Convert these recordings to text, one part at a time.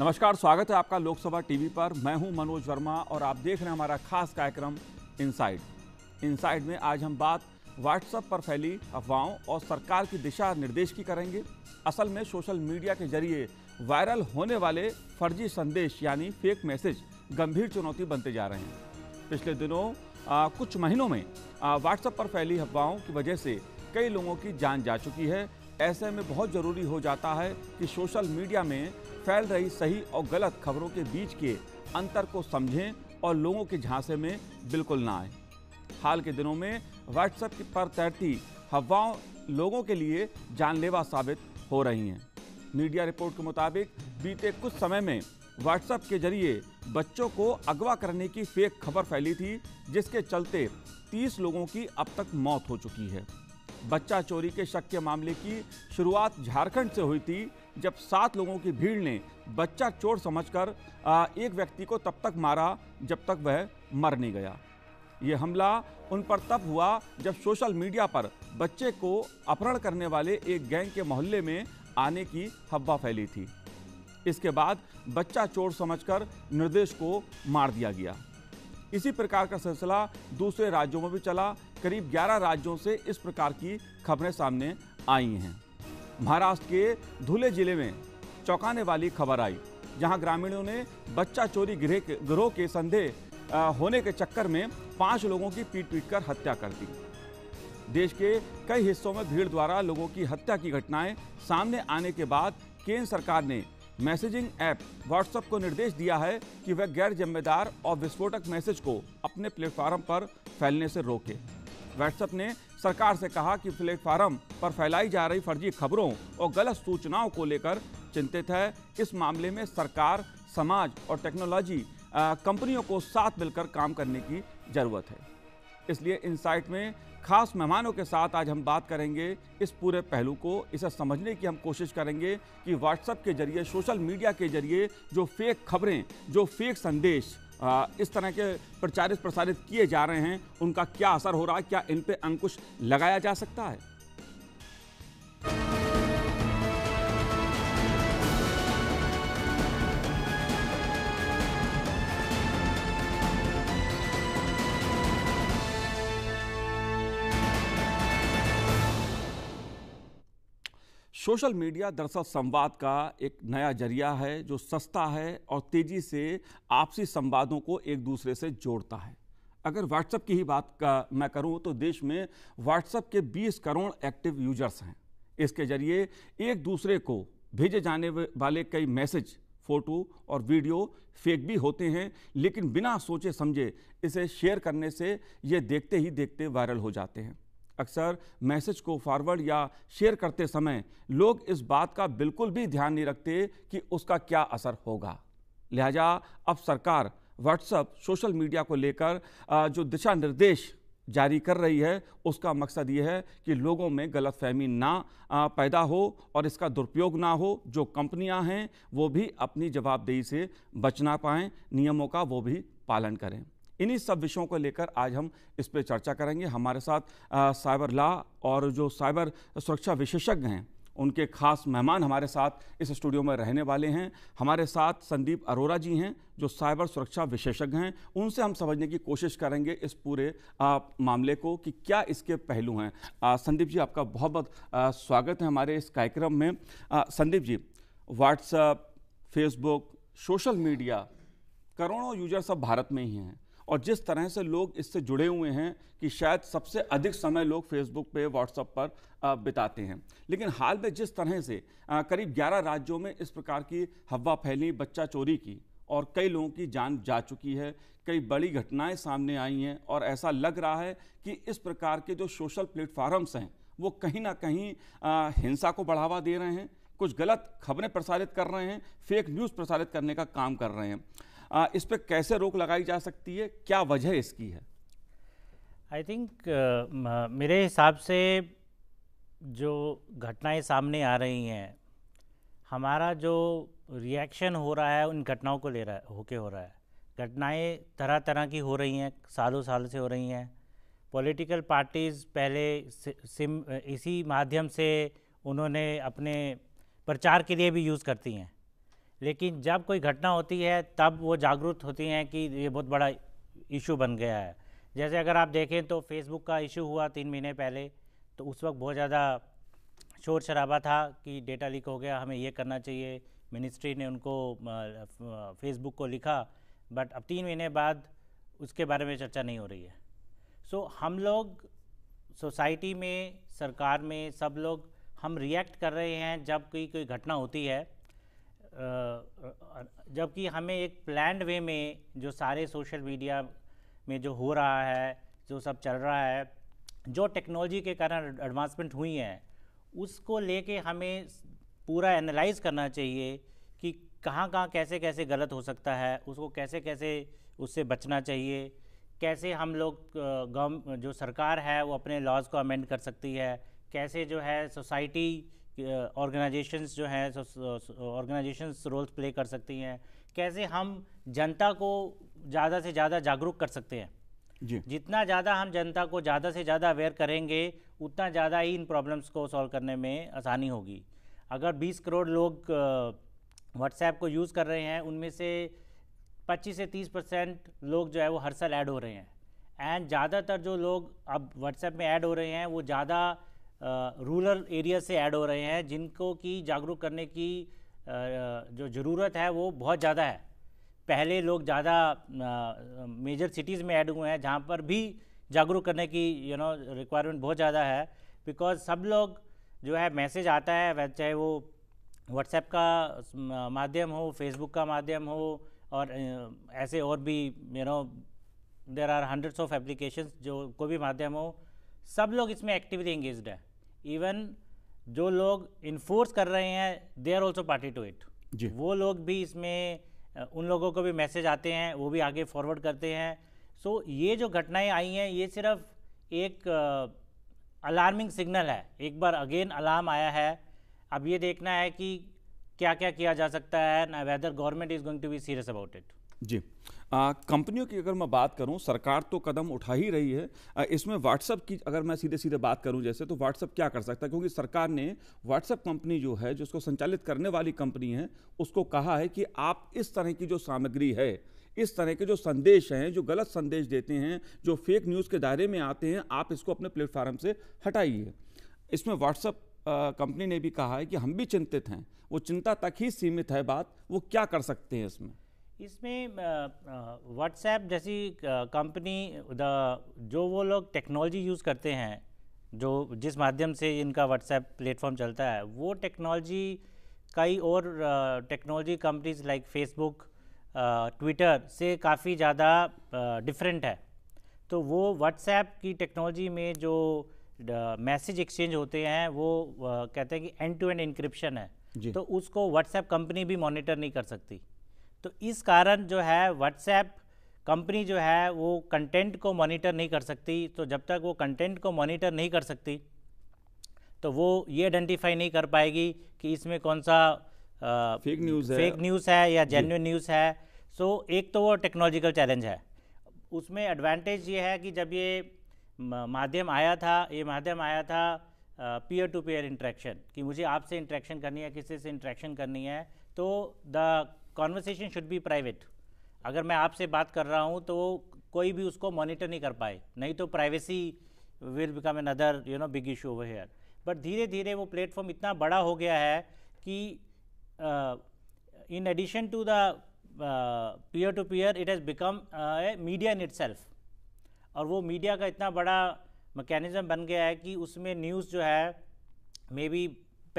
नमस्कार स्वागत है आपका लोकसभा टीवी पर मैं हूं मनोज वर्मा और आप देख रहे हैं हमारा खास कार्यक्रम इनसाइड इनसाइड में आज हम बात व्हाट्सएप पर फैली अफवाहों और सरकार की दिशा निर्देश की करेंगे असल में सोशल मीडिया के जरिए वायरल होने वाले फर्जी संदेश यानी फेक मैसेज गंभीर चुनौती बनते जा रहे हैं पिछले दिनों आ, कुछ महीनों में व्हाट्सएप पर फैली अफवाहों की वजह से कई लोगों की जान जा चुकी है ऐसे में बहुत ज़रूरी हो जाता है कि सोशल मीडिया में फैल रही सही और गलत खबरों के बीच के अंतर को समझें और लोगों के झांसे में बिल्कुल ना आए हाल के दिनों में व्हाट्सएप पर तैरती हवाओं लोगों के लिए जानलेवा साबित हो रही हैं मीडिया रिपोर्ट के मुताबिक बीते कुछ समय में व्हाट्सएप के जरिए बच्चों को अगवा करने की फेक खबर फैली थी जिसके चलते 30 लोगों की अब तक मौत हो चुकी है बच्चा चोरी के शक के मामले की शुरुआत झारखंड से हुई थी जब सात लोगों की भीड़ ने बच्चा चोर समझकर एक व्यक्ति को तब तक मारा जब तक वह मर नहीं गया ये हमला उन पर तब हुआ जब सोशल मीडिया पर बच्चे को अपहरण करने वाले एक गैंग के मोहल्ले में आने की हवा फैली थी इसके बाद बच्चा चोर समझकर निर्देश को मार दिया गया इसी प्रकार का सिलसिला दूसरे राज्यों में भी चला करीब 11 राज्यों से इस प्रकार की खबरें सामने आई हैं महाराष्ट्र के धुले जिले में चौंकाने वाली खबर आई जहां ग्रामीणों ने बच्चा चोरी गिरह गिरोह के संदेह होने के चक्कर में पांच लोगों की पीट पीट कर हत्या कर दी देश के कई हिस्सों में भीड़ द्वारा लोगों की हत्या की घटनाएं सामने आने के बाद केंद्र सरकार ने मैसेजिंग ऐप व्हाट्सएप को निर्देश दिया है कि वह गैर जिम्मेदार और विस्फोटक मैसेज को अपने प्लेटफॉर्म पर फैलने से रोके व्हाट्सएप ने सरकार से कहा कि प्लेटफार्म पर फैलाई जा रही फर्जी खबरों और गलत सूचनाओं को लेकर चिंतित है इस मामले में सरकार समाज और टेक्नोलॉजी कंपनियों को साथ मिलकर काम करने की ज़रूरत है इसलिए इनसाइट में खास मेहमानों के साथ आज हम बात करेंगे इस पूरे पहलू को इसे समझने की हम कोशिश करेंगे कि व्हाट्सएप के जरिए सोशल मीडिया के जरिए जो फेक खबरें जो फेक संदेश इस तरह के प्रचारित प्रसारित किए जा रहे हैं उनका क्या असर हो रहा है क्या इन पर अंकुश लगाया जा सकता है सोशल मीडिया दरअसल संवाद का एक नया जरिया है जो सस्ता है और तेज़ी से आपसी संवादों को एक दूसरे से जोड़ता है अगर व्हाट्सएप की ही बात का मैं करूं तो देश में व्हाट्सएप के 20 करोड़ एक्टिव यूजर्स हैं इसके जरिए एक दूसरे को भेजे जाने वाले कई मैसेज फोटो और वीडियो फेक भी होते हैं लेकिन बिना सोचे समझे इसे शेयर करने से ये देखते ही देखते वायरल हो जाते हैं अक्सर मैसेज को फॉरवर्ड या शेयर करते समय लोग इस बात का बिल्कुल भी ध्यान नहीं रखते कि उसका क्या असर होगा लिहाजा अब सरकार व्हाट्सएप सोशल मीडिया को लेकर जो दिशा निर्देश जारी कर रही है उसका मकसद ये है कि लोगों में गलत फहमी ना पैदा हो और इसका दुरुपयोग ना हो जो कंपनियां हैं वो भी अपनी जवाबदेही से बचना पाएँ नियमों का वो भी पालन करें इन्हीं सब विषयों को लेकर आज हम इस पर चर्चा करेंगे हमारे साथ आ, साइबर लॉ और जो साइबर सुरक्षा विशेषज्ञ हैं उनके खास मेहमान हमारे साथ इस स्टूडियो में रहने वाले हैं हमारे साथ संदीप अरोरा जी हैं जो साइबर सुरक्षा विशेषज्ञ हैं उनसे हम समझने की कोशिश करेंगे इस पूरे आ, मामले को कि क्या इसके पहलू हैं संदीप जी आपका बहुत बहुत स्वागत है हमारे इस कार्यक्रम में आ, Sandeep ji WhatsApp Facebook social media करोड़ों यूजर्स अब भारत में ही हैं और जिस तरह से लोग इससे जुड़े हुए हैं कि शायद सबसे अधिक समय लोग फेसबुक पे व्हाट्सअप पर बिताते हैं लेकिन हाल में जिस तरह से करीब 11 राज्यों में इस प्रकार की हवा फैली बच्चा चोरी की और कई लोगों की जान जा चुकी है कई बड़ी घटनाएं सामने आई हैं और ऐसा लग रहा है कि इस प्रकार के जो सोशल प्लेटफॉर्म्स हैं वो कहीं ना कहीं हिंसा को बढ़ावा दे रहे हैं कुछ गलत खबरें प्रसारित कर रहे हैं फेक न्यूज़ प्रसारित करने का काम कर रहे हैं आ, इस पर कैसे रोक लगाई जा सकती है क्या वजह इसकी है आई थिंक uh, मेरे हिसाब से जो घटनाएं सामने आ रही हैं हमारा जो रिएक्शन हो रहा है उन घटनाओं को ले रहा है होके हो रहा है घटनाएं तरह तरह की हो रही हैं सालों साल से हो रही हैं पॉलिटिकल पार्टीज़ पहले सिम इसी माध्यम से उन्होंने अपने प्रचार के लिए भी यूज़ करती हैं लेकिन जब कोई घटना होती है तब वो जागरूक होती हैं कि ये बहुत बड़ा इशू बन गया है जैसे अगर आप देखें तो फेसबुक का इशू हुआ तीन महीने पहले तो उस वक्त बहुत ज़्यादा शोर शराबा था कि डेटा लीक हो गया हमें ये करना चाहिए मिनिस्ट्री ने उनको फेसबुक को लिखा बट अब तीन महीने बाद उसके बारे में चर्चा नहीं हो रही है सो so, हम लोग सोसाइटी में सरकार में सब लोग हम रिएक्ट कर रहे हैं जब कोई कोई घटना होती है जबकि हमें एक प्लैंड वे में जो सारे सोशल मीडिया में जो हो रहा है जो सब चल रहा है जो टेक्नोलॉजी के कारण एडवांसमेंट हुई है उसको लेके हमें पूरा एनालाइज करना चाहिए कि कहाँ कहाँ कैसे कैसे गलत हो सकता है उसको कैसे कैसे उससे बचना चाहिए कैसे हम लोग गवर्न जो सरकार है वो अपने लॉज को अमेंड कर सकती है कैसे जो है सोसाइटी ऑर्गेनाइजेशंस uh, जो हैं ऑर्गेनाइजेशंस रोल प्ले कर सकती हैं कैसे हम जनता को ज़्यादा से ज़्यादा जागरूक कर सकते हैं जी जितना ज़्यादा हम जनता को ज़्यादा से ज़्यादा अवेयर करेंगे उतना ज़्यादा ही इन प्रॉब्लम्स को सॉल्व करने में आसानी होगी अगर 20 करोड़ लोग व्हाट्सएप uh, को यूज़ कर रहे हैं उनमें से 25 से 30 परसेंट लोग जो है वो हर साल ऐड हो रहे हैं एंड ज़्यादातर जो लोग अब व्हाट्सएप में ऐड हो रहे हैं वो ज़्यादा रूरल एरिया से ऐड हो रहे हैं जिनको कि जागरूक करने की जो ज़रूरत है वो बहुत ज़्यादा है पहले लोग ज़्यादा मेजर सिटीज़ में ऐड हुए हैं जहाँ पर भी जागरूक करने की यू नो रिक्वायरमेंट बहुत ज़्यादा है बिकॉज सब लोग जो है मैसेज आता है चाहे वो व्हाट्सएप का माध्यम हो फेसबुक का माध्यम हो और ऐसे और भी you know there are hundreds of application जो कोई भी माध्यम हो सब लोग इसमें एक्टिवली एंगेज है इवन जो लोग इन्फोर्स कर रहे हैं they are also party to it वो लोग भी इसमें उन लोगों को भी मैसेज आते हैं वो भी आगे फॉरवर्ड करते हैं सो so, ये जो घटनाएं आई हैं ये सिर्फ एक अलार्मिंग सिग्नल है एक बार अगेन अलार्म आया है अब ये देखना है कि क्या क्या किया जा सकता है whether government is going to be serious about it जी कंपनियों की अगर मैं बात करूं सरकार तो कदम उठा ही रही है आ, इसमें व्हाट्सअप की अगर मैं सीधे सीधे बात करूं जैसे तो व्हाट्सएप क्या कर सकता है क्योंकि सरकार ने व्हाट्सएप कंपनी जो है जिसको संचालित करने वाली कंपनी है उसको कहा है कि आप इस तरह की जो सामग्री है इस तरह के जो संदेश हैं जो गलत संदेश देते हैं जो फेक न्यूज़ के दायरे में आते हैं आप इसको अपने प्लेटफार्म से हटाइए इसमें व्हाट्सएप कंपनी ने भी कहा है कि हम भी चिंतित हैं वो चिंता तक ही सीमित है बात वो क्या कर सकते हैं इसमें इसमें व्हाट्सएप जैसी कंपनी द जो वो लोग टेक्नोलॉजी यूज़ करते हैं जो जिस माध्यम से इनका व्हाट्सएप प्लेटफॉर्म चलता है वो टेक्नोलॉजी कई और technology companies like Facebook Twitter से काफ़ी ज़्यादा डिफरेंट है तो वो व्हाट्सएप की टेक्नोलॉजी में जो मैसेज एक्सचेंज होते हैं वो कहते हैं कि एंड टू एंड इंक्रिप्शन है तो उसको व्हाट्सएप कंपनी भी मॉनिटर नहीं कर सकती तो इस कारण जो है व्हाट्सएप कंपनी जो है वो कंटेंट को मॉनिटर नहीं कर सकती तो जब तक वो कंटेंट को मॉनिटर नहीं कर सकती तो वो ये आइडेंटिफाई नहीं कर पाएगी कि इसमें कौन सा फेक न्यूज़ है फेक न्यूज़ है या जेन्यून न्यूज़ है सो so, एक तो वो टेक्नोलॉजिकल चैलेंज है उसमें एडवांटेज ये है कि जब ये माध्यम आया था ये माध्यम आया था पीयर टू पीयर इंट्रैक्शन कि मुझे आपसे इंट्रैक्शन करनी है किसी से इंट्रैक्शन करनी है तो the conversation should be private अगर मैं आपसे बात कर रहा हूँ तो कोई भी उसको मॉनिटर नहीं कर पाए नहीं तो privacy will become another you know big issue over here but धीरे धीरे वो प्लेटफॉर्म इतना बड़ा हो गया है कि in addition to the peer to peer it has become media in it और वो मीडिया का इतना बड़ा मैकेनिज़्म बन गया है कि उसमें न्यूज़ जो है मे बी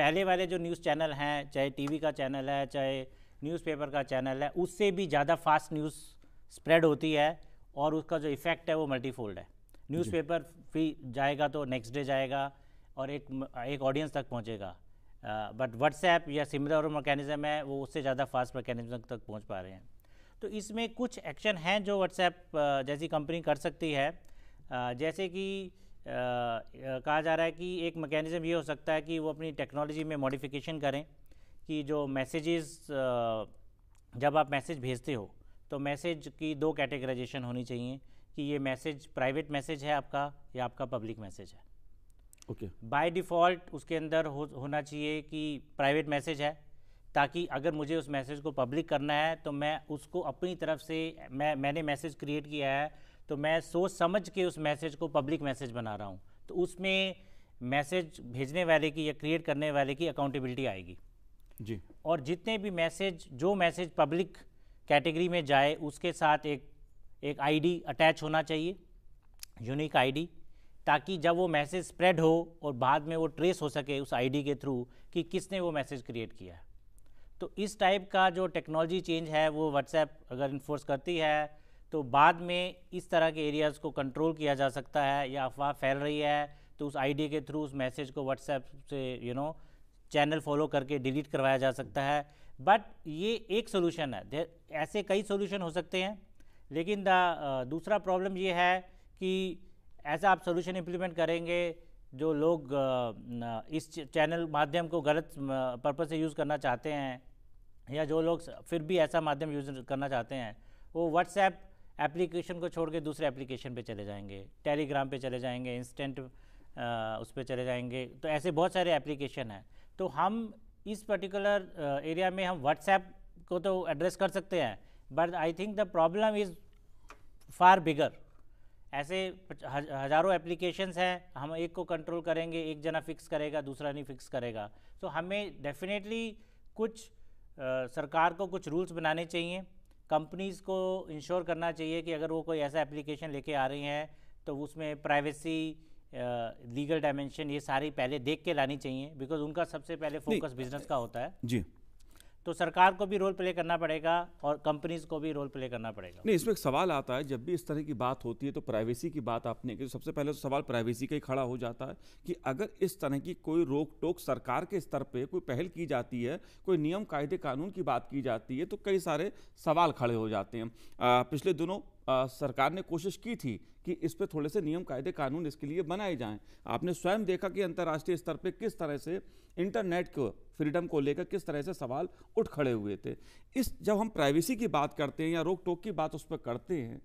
पहले वाले जो न्यूज़ चैनल हैं चाहे टीवी का चैनल है चाहे न्यूज़पेपर का चैनल है उससे भी ज़्यादा फास्ट न्यूज़ स्प्रेड होती है और उसका जो इफ़ेक्ट है वो मल्टीफोल्ड है न्यूज़पेपर भी जाएगा तो नेक्स्ट डे जाएगा और एक एक ऑडियंस तक पहुँचेगा बट व्हाट्सएप या सिमिलर और मैकेनिज़्म है वो उससे ज़्यादा फास्ट मैकेनिज्म तक पहुँच पा रहे हैं तो इसमें कुछ एक्शन हैं जो व्हाट्सएप जैसी कंपनी कर सकती है जैसे कि कहा जा रहा है कि एक मैकेनिज़्म ये हो सकता है कि वो अपनी टेक्नोलॉजी में मॉडिफिकेशन करें कि जो मैसेजेस जब आप मैसेज भेजते हो तो मैसेज की दो कैटेगराइजेशन होनी चाहिए कि ये मैसेज प्राइवेट मैसेज है आपका या आपका पब्लिक मैसेज है ओके बाय डिफ़ॉल्ट उसके अंदर हो, होना चाहिए कि प्राइवेट मैसेज है ताकि अगर मुझे उस मैसेज को पब्लिक करना है तो मैं उसको अपनी तरफ से मैं मैंने मैसेज क्रिएट किया है तो मैं सोच समझ के उस मैसेज को पब्लिक मैसेज बना रहा हूँ तो उसमें मैसेज भेजने वाले की या क्रिएट करने वाले की अकाउंटेबिलिटी आएगी जी और जितने भी मैसेज जो मैसेज पब्लिक कैटेगरी में जाए उसके साथ एक एक आईडी अटैच होना चाहिए यूनिक आईडी ताकि जब वो मैसेज स्प्रेड हो और बाद में वो ट्रेस हो सके उस आईडी के थ्रू कि किसने वो मैसेज क्रिएट किया है तो इस टाइप का जो टेक्नोलॉजी चेंज है वो व्हाट्सएप अगर इन्फोर्स करती है तो बाद में इस तरह के एरियाज़ को कंट्रोल किया जा सकता है या अफवाह फैल रही है तो उस आईडी के थ्रू उस मैसेज को व्हाट्सएप से you you know know, channel follow करके डिलीट करवाया जा सकता है बट ये एक सोल्यूशन है ऐसे कई सोल्यूशन हो सकते हैं लेकिन द दूसरा प्रॉब्लम ये है कि ऐसा आप सोल्यूशन इम्प्लीमेंट करेंगे जो लोग इस चैनल माध्यम को गलत पर्पज़ से यूज़ करना चाहते हैं या जो लोग फिर भी ऐसा माध्यम यूज़ करना चाहते हैं वो व्हाट्सएप एप्लीकेशन को छोड़ के दूसरे एप्लीकेशन पे चले जाएंगे टेलीग्राम पे चले जाएंगे इंस्टेंट उस पर चले जाएंगे तो ऐसे बहुत सारे एप्लीकेशन हैं तो हम इस पर्टिकुलर एरिया uh, में हम व्हाट्सएप को तो एड्रेस कर सकते हैं but I think the problem is far bigger ऐसे हज़ारों एप्लीकेशंस हैं हम एक को कंट्रोल करेंगे एक जना फिक्स करेगा दूसरा नहीं फिक्स करेगा तो हमें डेफिनेटली कुछ आ, uh, सरकार को कुछ रूल्स बनाने चाहिए कंपनीज़ को इंश्योर करना चाहिए कि अगर वो कोई ऐसा एप्लीकेशन लेके आ रही हैं तो उसमें प्राइवेसी लीगल डायमेंशन ये सारी पहले देख के लानी चाहिए बिकॉज उनका सबसे पहले फोकस बिजनेस का होता है जी तो सरकार को भी रोल प्ले करना पड़ेगा और कंपनीज को भी रोल प्ले करना पड़ेगा नहीं इसमें एक सवाल आता है जब भी इस तरह की बात होती है तो प्राइवेसी की बात आपने की तो सबसे पहले तो सवाल प्राइवेसी का ही खड़ा हो जाता है कि अगर इस तरह की कोई रोक टोक सरकार के स्तर पे कोई पहल की जाती है कोई नियम कायदे कानून की बात की जाती है तो कई सारे सवाल खड़े हो जाते हैं आ, पिछले दिनों सरकार ने कोशिश की थी कि इस पर थोड़े से नियम कायदे कानून इसके लिए बनाए जाएं आपने स्वयं देखा कि अंतर्राष्ट्रीय स्तर पे किस तरह से इंटरनेट को फ्रीडम को लेकर किस तरह से सवाल उठ खड़े हुए थे इस जब हम प्राइवेसी की बात करते हैं या रोक टोक की बात उस पर करते हैं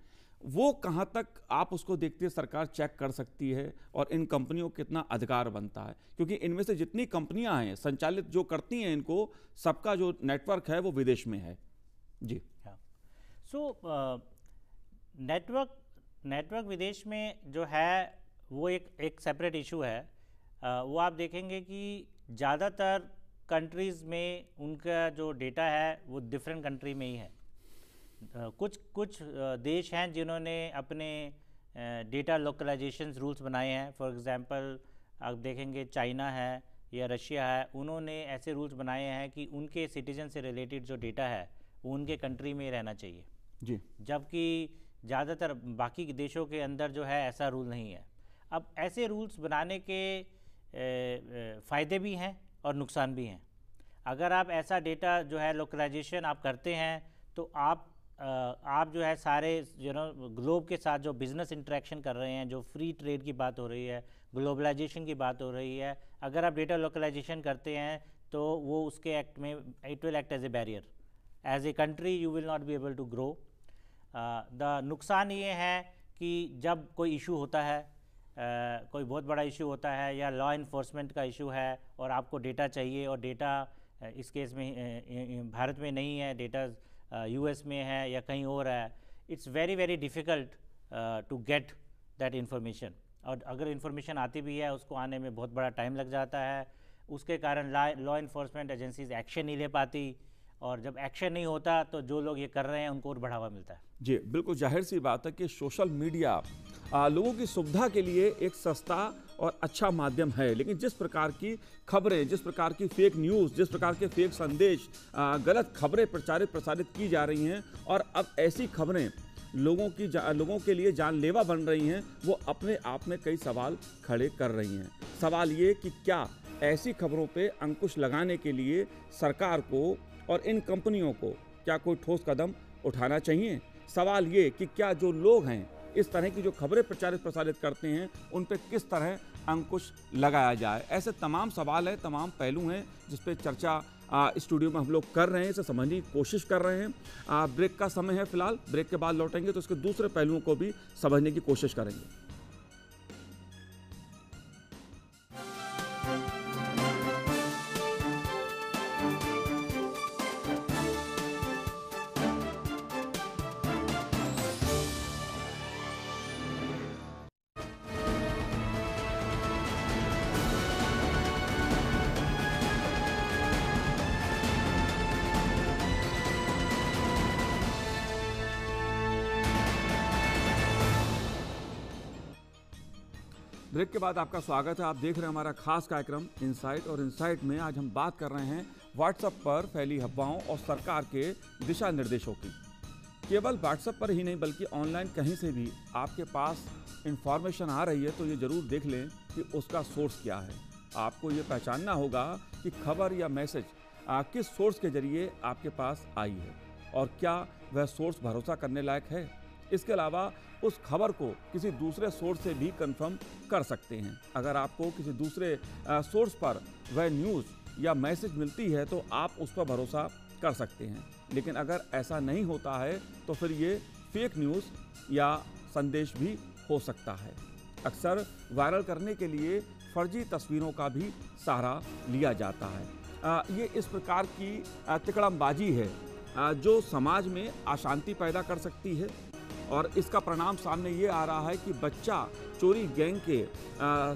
वो कहाँ तक आप उसको देखते हैं सरकार चेक कर सकती है और इन कंपनियों को कितना अधिकार बनता है क्योंकि इनमें से जितनी कंपनियां हैं संचालित जो करती हैं इनको सबका जो नेटवर्क है वो विदेश में है जी सो हाँ। yeah. so, uh... network network विदेश में जो है वो एक एक सेपरेट इशू है आ, वो आप देखेंगे कि ज़्यादातर कंट्रीज़ में उनका जो डेटा है वो डिफरेंट कंट्री में ही है आ, कुछ कुछ देश हैं जिन्होंने अपने डेटा लोकलाइजेशन रूल्स बनाए हैं फॉर एग्ज़ाम्पल आप देखेंगे चाइना है या रशिया है उन्होंने ऐसे रूल्स बनाए हैं कि उनके सिटीजन से रिलेटेड जो डेटा है वो उनके कंट्री में रहना चाहिए जी जबकि ज़्यादातर बाकी देशों के अंदर जो है ऐसा रूल नहीं है अब ऐसे रूल्स बनाने के फ़ायदे भी हैं और नुकसान भी हैं अगर आप ऐसा डेटा जो है लोकलाइजेशन आप करते हैं तो आप आप जो है सारे यू नो ग्लोब के साथ जो बिज़नेस इंट्रैक्शन कर रहे हैं जो फ्री ट्रेड की बात हो रही है ग्लोबलाइजेशन की बात हो रही है अगर आप डेटा लोकलाइजेशन करते हैं तो वो उसके एक्ट में it will act as a barrier as a country you will not be able to grow the नुकसान ये है कि जब कोई इशू होता है Uh, कोई बहुत बड़ा इशू होता है या लॉ इन्फोर्समेंट का इशू है और आपको डेटा चाहिए और डेटा इस केस में भारत में नहीं है डेटा यूएस में है या कहीं और है it's very very difficult to get that information और अगर इन्फॉर्मेशन आती भी है उसको आने में बहुत बड़ा टाइम लग जाता है उसके कारण लॉ इन्फोर्समेंट एजेंसीज एक्शन नहीं ले पाती और जब एक्शन नहीं होता तो जो लोग ये कर रहे हैं उनको और बढ़ावा मिलता है जी बिल्कुल जाहिर सी बात है कि सोशल मीडिया आ, लोगों की सुविधा के लिए एक सस्ता और अच्छा माध्यम है लेकिन जिस प्रकार की खबरें जिस प्रकार की फेक न्यूज़ जिस प्रकार के फेक संदेश आ, गलत खबरें प्रचारित प्रसारित की जा रही हैं और अब ऐसी खबरें लोगों की लोगों के लिए जानलेवा बन रही हैं वो अपने आप में कई सवाल खड़े कर रही हैं सवाल ये कि क्या ऐसी खबरों पे अंकुश लगाने के लिए सरकार को और इन कंपनियों को क्या कोई ठोस कदम उठाना चाहिए सवाल ये कि क्या जो लोग हैं इस तरह की जो खबरें प्रचारित प्रसारित करते हैं उन पर किस तरह अंकुश लगाया जाए ऐसे तमाम सवाल हैं तमाम पहलू हैं जिस पर चर्चा स्टूडियो में हम लोग कर रहे हैं इसे समझने की कोशिश कर रहे हैं आ, ब्रेक का समय है फिलहाल ब्रेक के बाद लौटेंगे तो उसके दूसरे पहलुओं को भी समझने की कोशिश करेंगे ब्रेक के बाद आपका स्वागत है आप देख रहे हैं हमारा खास कार्यक्रम इनसाइट और इनसाइट में आज हम बात कर रहे हैं व्हाट्सएप पर फैली हवाओं और सरकार के दिशा निर्देशों की केवल व्हाट्सएप पर ही नहीं बल्कि ऑनलाइन कहीं से भी आपके पास इन्फॉर्मेशन आ रही है तो ये ज़रूर देख लें कि उसका सोर्स क्या है आपको ये पहचानना होगा कि खबर या मैसेज किस सोर्स के ज़रिए आपके पास आई है और क्या वह सोर्स भरोसा करने लायक है इसके अलावा उस खबर को किसी दूसरे सोर्स से भी कंफर्म कर सकते हैं अगर आपको किसी दूसरे सोर्स पर वह न्यूज़ या मैसेज मिलती है तो आप उस पर भरोसा कर सकते हैं लेकिन अगर ऐसा नहीं होता है तो फिर ये फेक न्यूज़ या संदेश भी हो सकता है अक्सर वायरल करने के लिए फर्जी तस्वीरों का भी सहारा लिया जाता है आ, ये इस प्रकार की तिकड़मबाजी है आ, जो समाज में अशांति पैदा कर सकती है और इसका परिणाम सामने ये आ रहा है कि बच्चा चोरी गैंग के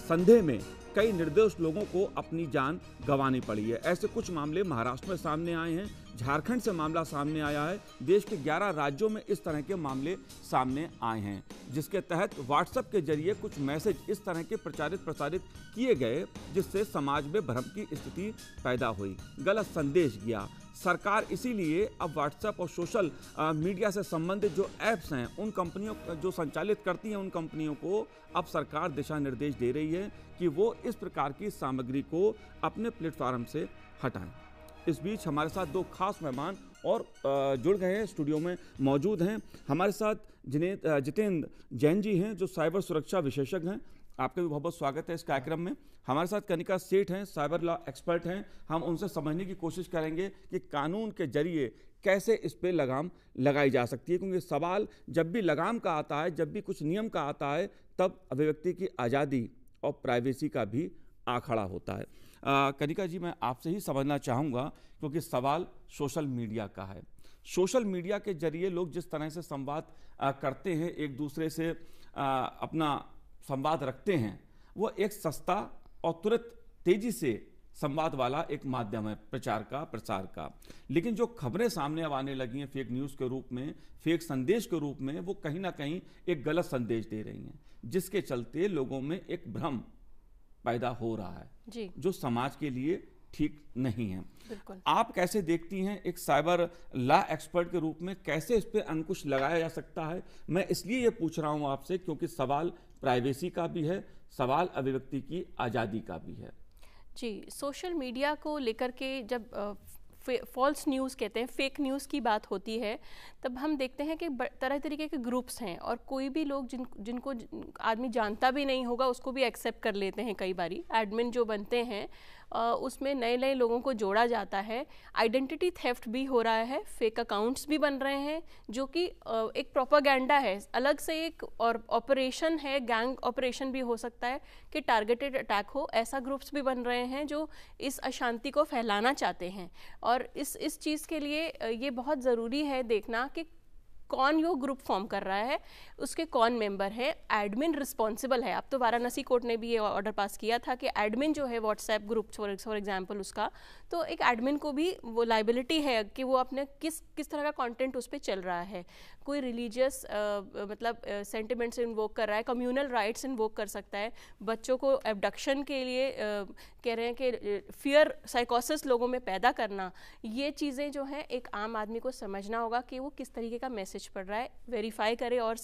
संदेह में कई निर्दोष लोगों को अपनी जान गंवानी पड़ी है ऐसे कुछ मामले महाराष्ट्र में सामने आए हैं झारखंड से मामला सामने आया है देश के 11 राज्यों में इस तरह के मामले सामने आए हैं जिसके तहत व्हाट्सएप के जरिए कुछ मैसेज इस तरह के प्रचारित प्रसारित किए गए जिससे समाज में भ्रम की स्थिति पैदा हुई गलत संदेश गया सरकार इसीलिए अब व्हाट्सएप और सोशल मीडिया से संबंधित जो ऐप्स हैं उन कंपनियों जो संचालित करती हैं उन कंपनियों को अब सरकार दिशा निर्देश दे रही है कि वो इस प्रकार की सामग्री को अपने प्लेटफॉर्म से हटाएं इस बीच हमारे साथ दो खास मेहमान और जुड़ गए हैं स्टूडियो में मौजूद हैं हमारे साथ जिन्हें जितेंद्र जैन जी हैं जो साइबर सुरक्षा विशेषज्ञ हैं आपका भी बहुत बहुत स्वागत है इस कार्यक्रम में हमारे साथ कनिका सेठ हैं साइबर लॉ एक्सपर्ट हैं हम उनसे समझने की कोशिश करेंगे कि कानून के जरिए कैसे इस पर लगाम लगाई जा सकती है क्योंकि सवाल जब भी लगाम का आता है जब भी कुछ नियम का आता है तब अभिव्यक्ति की आज़ादी और प्राइवेसी का भी आखड़ा होता है कनिका जी मैं आपसे ही समझना चाहूँगा क्योंकि सवाल सोशल मीडिया का है सोशल मीडिया के जरिए लोग जिस तरह से संवाद करते हैं एक दूसरे से अपना संवाद रखते हैं वो एक सस्ता और तुरंत तेजी से संवाद वाला एक माध्यम है प्रचार का प्रसार का लेकिन जो खबरें सामने अब आने लगी हैं फेक न्यूज़ के रूप में फेक संदेश के रूप में वो कहीं ना कहीं एक गलत संदेश दे रही हैं जिसके चलते लोगों में एक भ्रम पैदा हो रहा है जी। जो समाज के लिए ठीक नहीं है आप कैसे देखती हैं एक साइबर लॉ एक्सपर्ट के रूप में कैसे इस पर अंकुश लगाया जा सकता है मैं इसलिए ये पूछ रहा हूँ आपसे क्योंकि सवाल प्राइवेसी का भी है सवाल अभिव्यक्ति की आज़ादी का भी है जी सोशल मीडिया को लेकर के जब फॉल्स न्यूज़ कहते हैं फेक न्यूज़ की बात होती है तब हम देखते हैं कि तरह तरीके के ग्रुप्स हैं और कोई भी लोग जिन जिनको आदमी जानता भी नहीं होगा उसको भी एक्सेप्ट कर लेते हैं कई बारी एडमिन जो बनते हैं उसमें नए नए लोगों को जोड़ा जाता है आइडेंटिटी थेफ्ट भी हो रहा है फेक अकाउंट्स भी बन रहे हैं जो कि एक प्रोपागेंडा है अलग से एक और ऑपरेशन है गैंग ऑपरेशन भी हो सकता है कि टारगेटेड अटैक हो ऐसा ग्रुप्स भी बन रहे हैं जो इस अशांति को फैलाना चाहते हैं और इस इस चीज़ के लिए ये बहुत ज़रूरी है देखना कि कौन यो ग्रुप फॉर्म कर रहा है उसके कौन मेंबर है एडमिन रिस्पॉन्सिबल है अब तो वाराणसी कोर्ट ने भी ये ऑर्डर पास किया था कि एडमिन जो है व्हाट्सएप ग्रुप फॉर एग्जाम्पल उसका तो एक एडमिन को भी वो लाइबिलिटी है कि वो अपने किस किस तरह का कंटेंट उस पर चल रहा है कोई रिलीजियस मतलब सेंटिमेंट्स इन्वोक कर रहा है कम्युनल राइट्स इन्वोक कर सकता है बच्चों को एबडक्शन के लिए uh, कह रहे हैं कि फियर साइकोसिस लोगों में पैदा करना ये चीज़ें जो हैं एक आम आदमी को समझना होगा कि वो किस तरीके का मैसेज पढ़ रहा है वेरीफाई करे और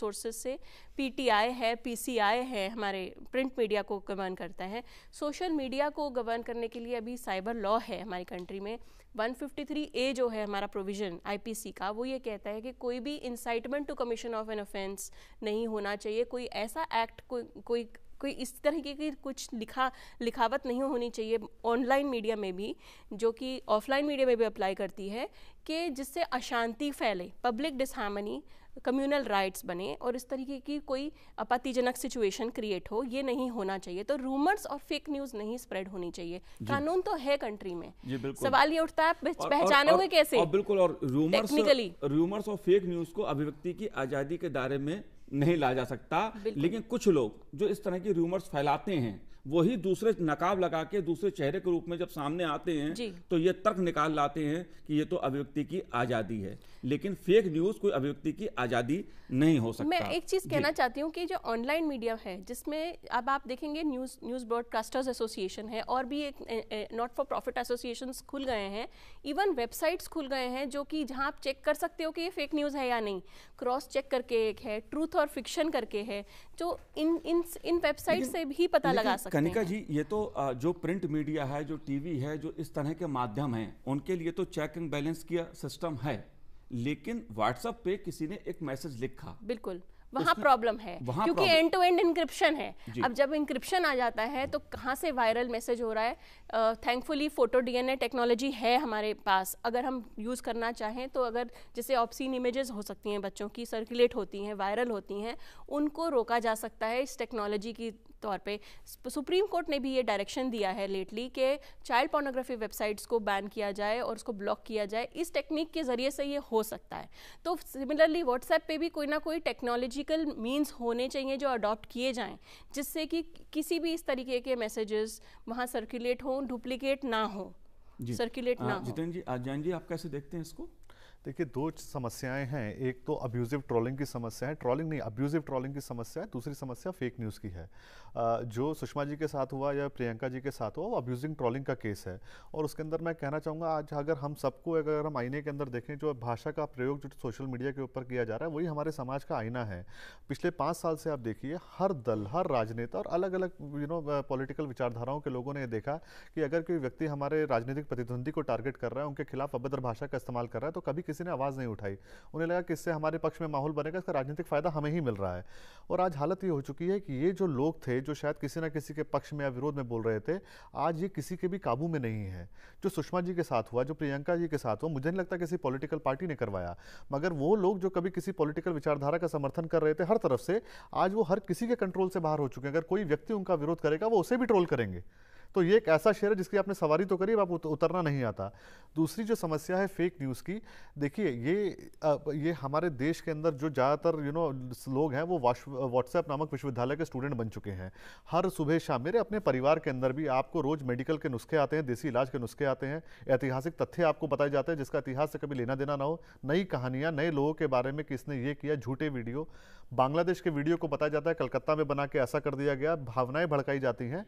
सोर्सेज से पीटीआई है पीसीआई है हमारे प्रिंट मीडिया को गवर्न करता है सोशल मीडिया को गवर्न करने के लिए अभी साइबर लॉ लॉ है हमारी कंट्री में 153 ए जो है हमारा प्रोविज़न आईपीसी का वो ये कहता है कि कोई भी incitement to commission of an offence नहीं होना चाहिए कोई ऐसा एक्ट को, कोई कोई इस तरह की, की कुछ लिखा लिखावट नहीं होनी चाहिए ऑनलाइन मीडिया में भी जो कि ऑफलाइन मीडिया में भी अप्लाई करती है कि जिससे अशांति फैले पब्लिक डिसहार्मनी कम्युनल राइट्स बने और इस तरीके की कोई आपत्तिजनक सिचुएशन क्रिएट हो ये नहीं होना चाहिए तो रूमर्स और फेक न्यूज़ नहीं स्प्रेड होनी चाहिए कानून तो है कंट्री में सवाल ये उठता है पहचानोगे कैसे और बिल्कुल और रूमर्स रूमर्स और फेक न्यूज़ को अभिव्यक्ति की आज़ादी के दायरे में नहीं ला जा सकता लेकिन कुछ लोग जो इस तरह की रूमर्स फैलाते हैं वही दूसरे नकाब लगा के दूसरे चेहरे के रूप में जब सामने आते हैं तो ये तर्क निकाल लाते हैं कि ये तो अभिव्यक्ति की आज़ादी है लेकिन फेक न्यूज कोई अभिव्यक्ति की आजादी नहीं हो सकता मैं एक चीज कहना चाहती हूँ कि जो ऑनलाइन मीडिया है जिसमें अब आप देखेंगे न्यूज न्यूज ब्रॉडकास्टर्स एसोसिएशन है और भी एक नॉट फॉर प्रॉफिट एसोसिएशन खुल गए हैं इवन वेबसाइट्स खुल गए हैं जो कि जहाँ आप चेक कर सकते हो कि ये फेक न्यूज़ है या नहीं क्रॉस चेक करके एक है ट्रूथ और फिक्शन करके है जो तो इन इन इन वेबसाइट से भी पता लगा सकते कनिका जी ये तो जो प्रिंट मीडिया है जो टीवी है जो इस तरह के माध्यम हैं उनके लिए तो चेक एंड बैलेंस किया सिस्टम है लेकिन व्हाट्सएप पे किसी ने एक मैसेज लिखा बिल्कुल वहाँ प्रॉब्लम है वहाँ क्योंकि एंड टू एंड इंक्रिप्शन है अब जब इंक्रिप्शन आ जाता है तो कहाँ से वायरल मैसेज हो रहा है थैंकफुली फ़ोटो डीएनए टेक्नोलॉजी है हमारे पास अगर हम यूज़ करना चाहें तो अगर जैसे ऑप्सिन इमेजेस हो सकती हैं बच्चों की सर्कुलेट होती हैं वायरल होती हैं उनको रोका जा सकता है इस टेक्नोलॉजी की तौर पे सुप्रीम कोर्ट ने भी ये डायरेक्शन दिया है लेटली कि चाइल्ड पोर्नोग्राफी वेबसाइट्स को बैन किया जाए और उसको ब्लॉक किया जाए इस टेक्निक के ज़रिए से ये हो सकता है तो सिमिलरली व्हाट्सएप पे भी कोई ना कोई टेक्नोलॉजिकल मीन्स होने चाहिए जो अडॉप्ट किए जाएँ जिससे कि किसी भी इस तरीके के मैसेजेस वहाँ सर्कुलेट हों डुप्लीकेट ना हो सर्कुलेट हाँ, ना जितेंद्र जी जैन जी आप कैसे देखते हैं इसको देखिए दो समस्याएं हैं एक तो अब्यूजिव ट्रोलिंग की समस्या है ट्रोलिंग नहीं अब्यूजिव ट्रोलिंग की समस्या है दूसरी समस्या फेक न्यूज़ की है जो सुषमा जी के साथ हुआ या प्रियंका जी के साथ हुआ वो अब्यूजिंग ट्रॉलिंग का केस है और उसके अंदर मैं कहना चाहूँगा आज अगर हम सबको अगर हम आईने के अंदर देखें जो भाषा का प्रयोग जो सोशल मीडिया के ऊपर किया जा रहा है वही हमारे समाज का आईना है पिछले पाँच साल से आप देखिए हर दल हर राजनेता और अलग अलग यू नो पॉलिटिकल विचारधाराओं के लोगों ने यह देखा कि अगर कोई व्यक्ति हमारे राजनीतिक प्रतिद्वंदी को टारगेट कर रहा है उनके खिलाफ अभद्र भाषा का इस्तेमाल कर रहा है तो कभी किसी ने आवाज़ नहीं उठाई उन्हें लगा कि इससे हमारे पक्ष में माहौल बनेगा इसका राजनीतिक फ़ायदा हमें ही मिल रहा है और आज हालत ये हो चुकी है कि ये जो लोग थे जो शायद किसी ना किसी के पक्ष में या विरोध में बोल रहे थे आज ये किसी के भी काबू में नहीं है जो सुषमा जी के साथ हुआ जो प्रियंका जी के साथ हुआ मुझे नहीं लगता किसी पॉलिटिकल पार्टी ने करवाया मगर वो लोग जो कभी किसी पॉलिटिकल विचारधारा का समर्थन कर रहे थे हर तरफ से आज वो हर किसी के कंट्रोल से बाहर हो चुके हैं अगर कोई व्यक्ति उनका विरोध करेगा वो उसे भी ट्रोल करेंगे तो ये एक ऐसा शेयर है जिसकी आपने सवारी तो करी अब आप उतरना नहीं आता दूसरी जो समस्या है फेक न्यूज़ की देखिए ये ये हमारे देश के अंदर जो ज़्यादातर यू नो लोग हैं वो व्हाट्सएप नामक विश्वविद्यालय के स्टूडेंट बन चुके हैं हर सुबह शाम मेरे अपने परिवार के अंदर भी आपको रोज़ मेडिकल के नुस्खे आते हैं देसी इलाज के नुस्खे आते हैं ऐतिहासिक तथ्य आपको बताए जाते हैं जिसका इतिहास से कभी लेना देना ना हो नई कहानियाँ नए लोगों के बारे में किसने ये किया झूठे वीडियो बांग्लादेश के वीडियो को बताया जाता है कलकत्ता में बना के ऐसा कर दिया गया भावनाएं भड़काई जाती हैं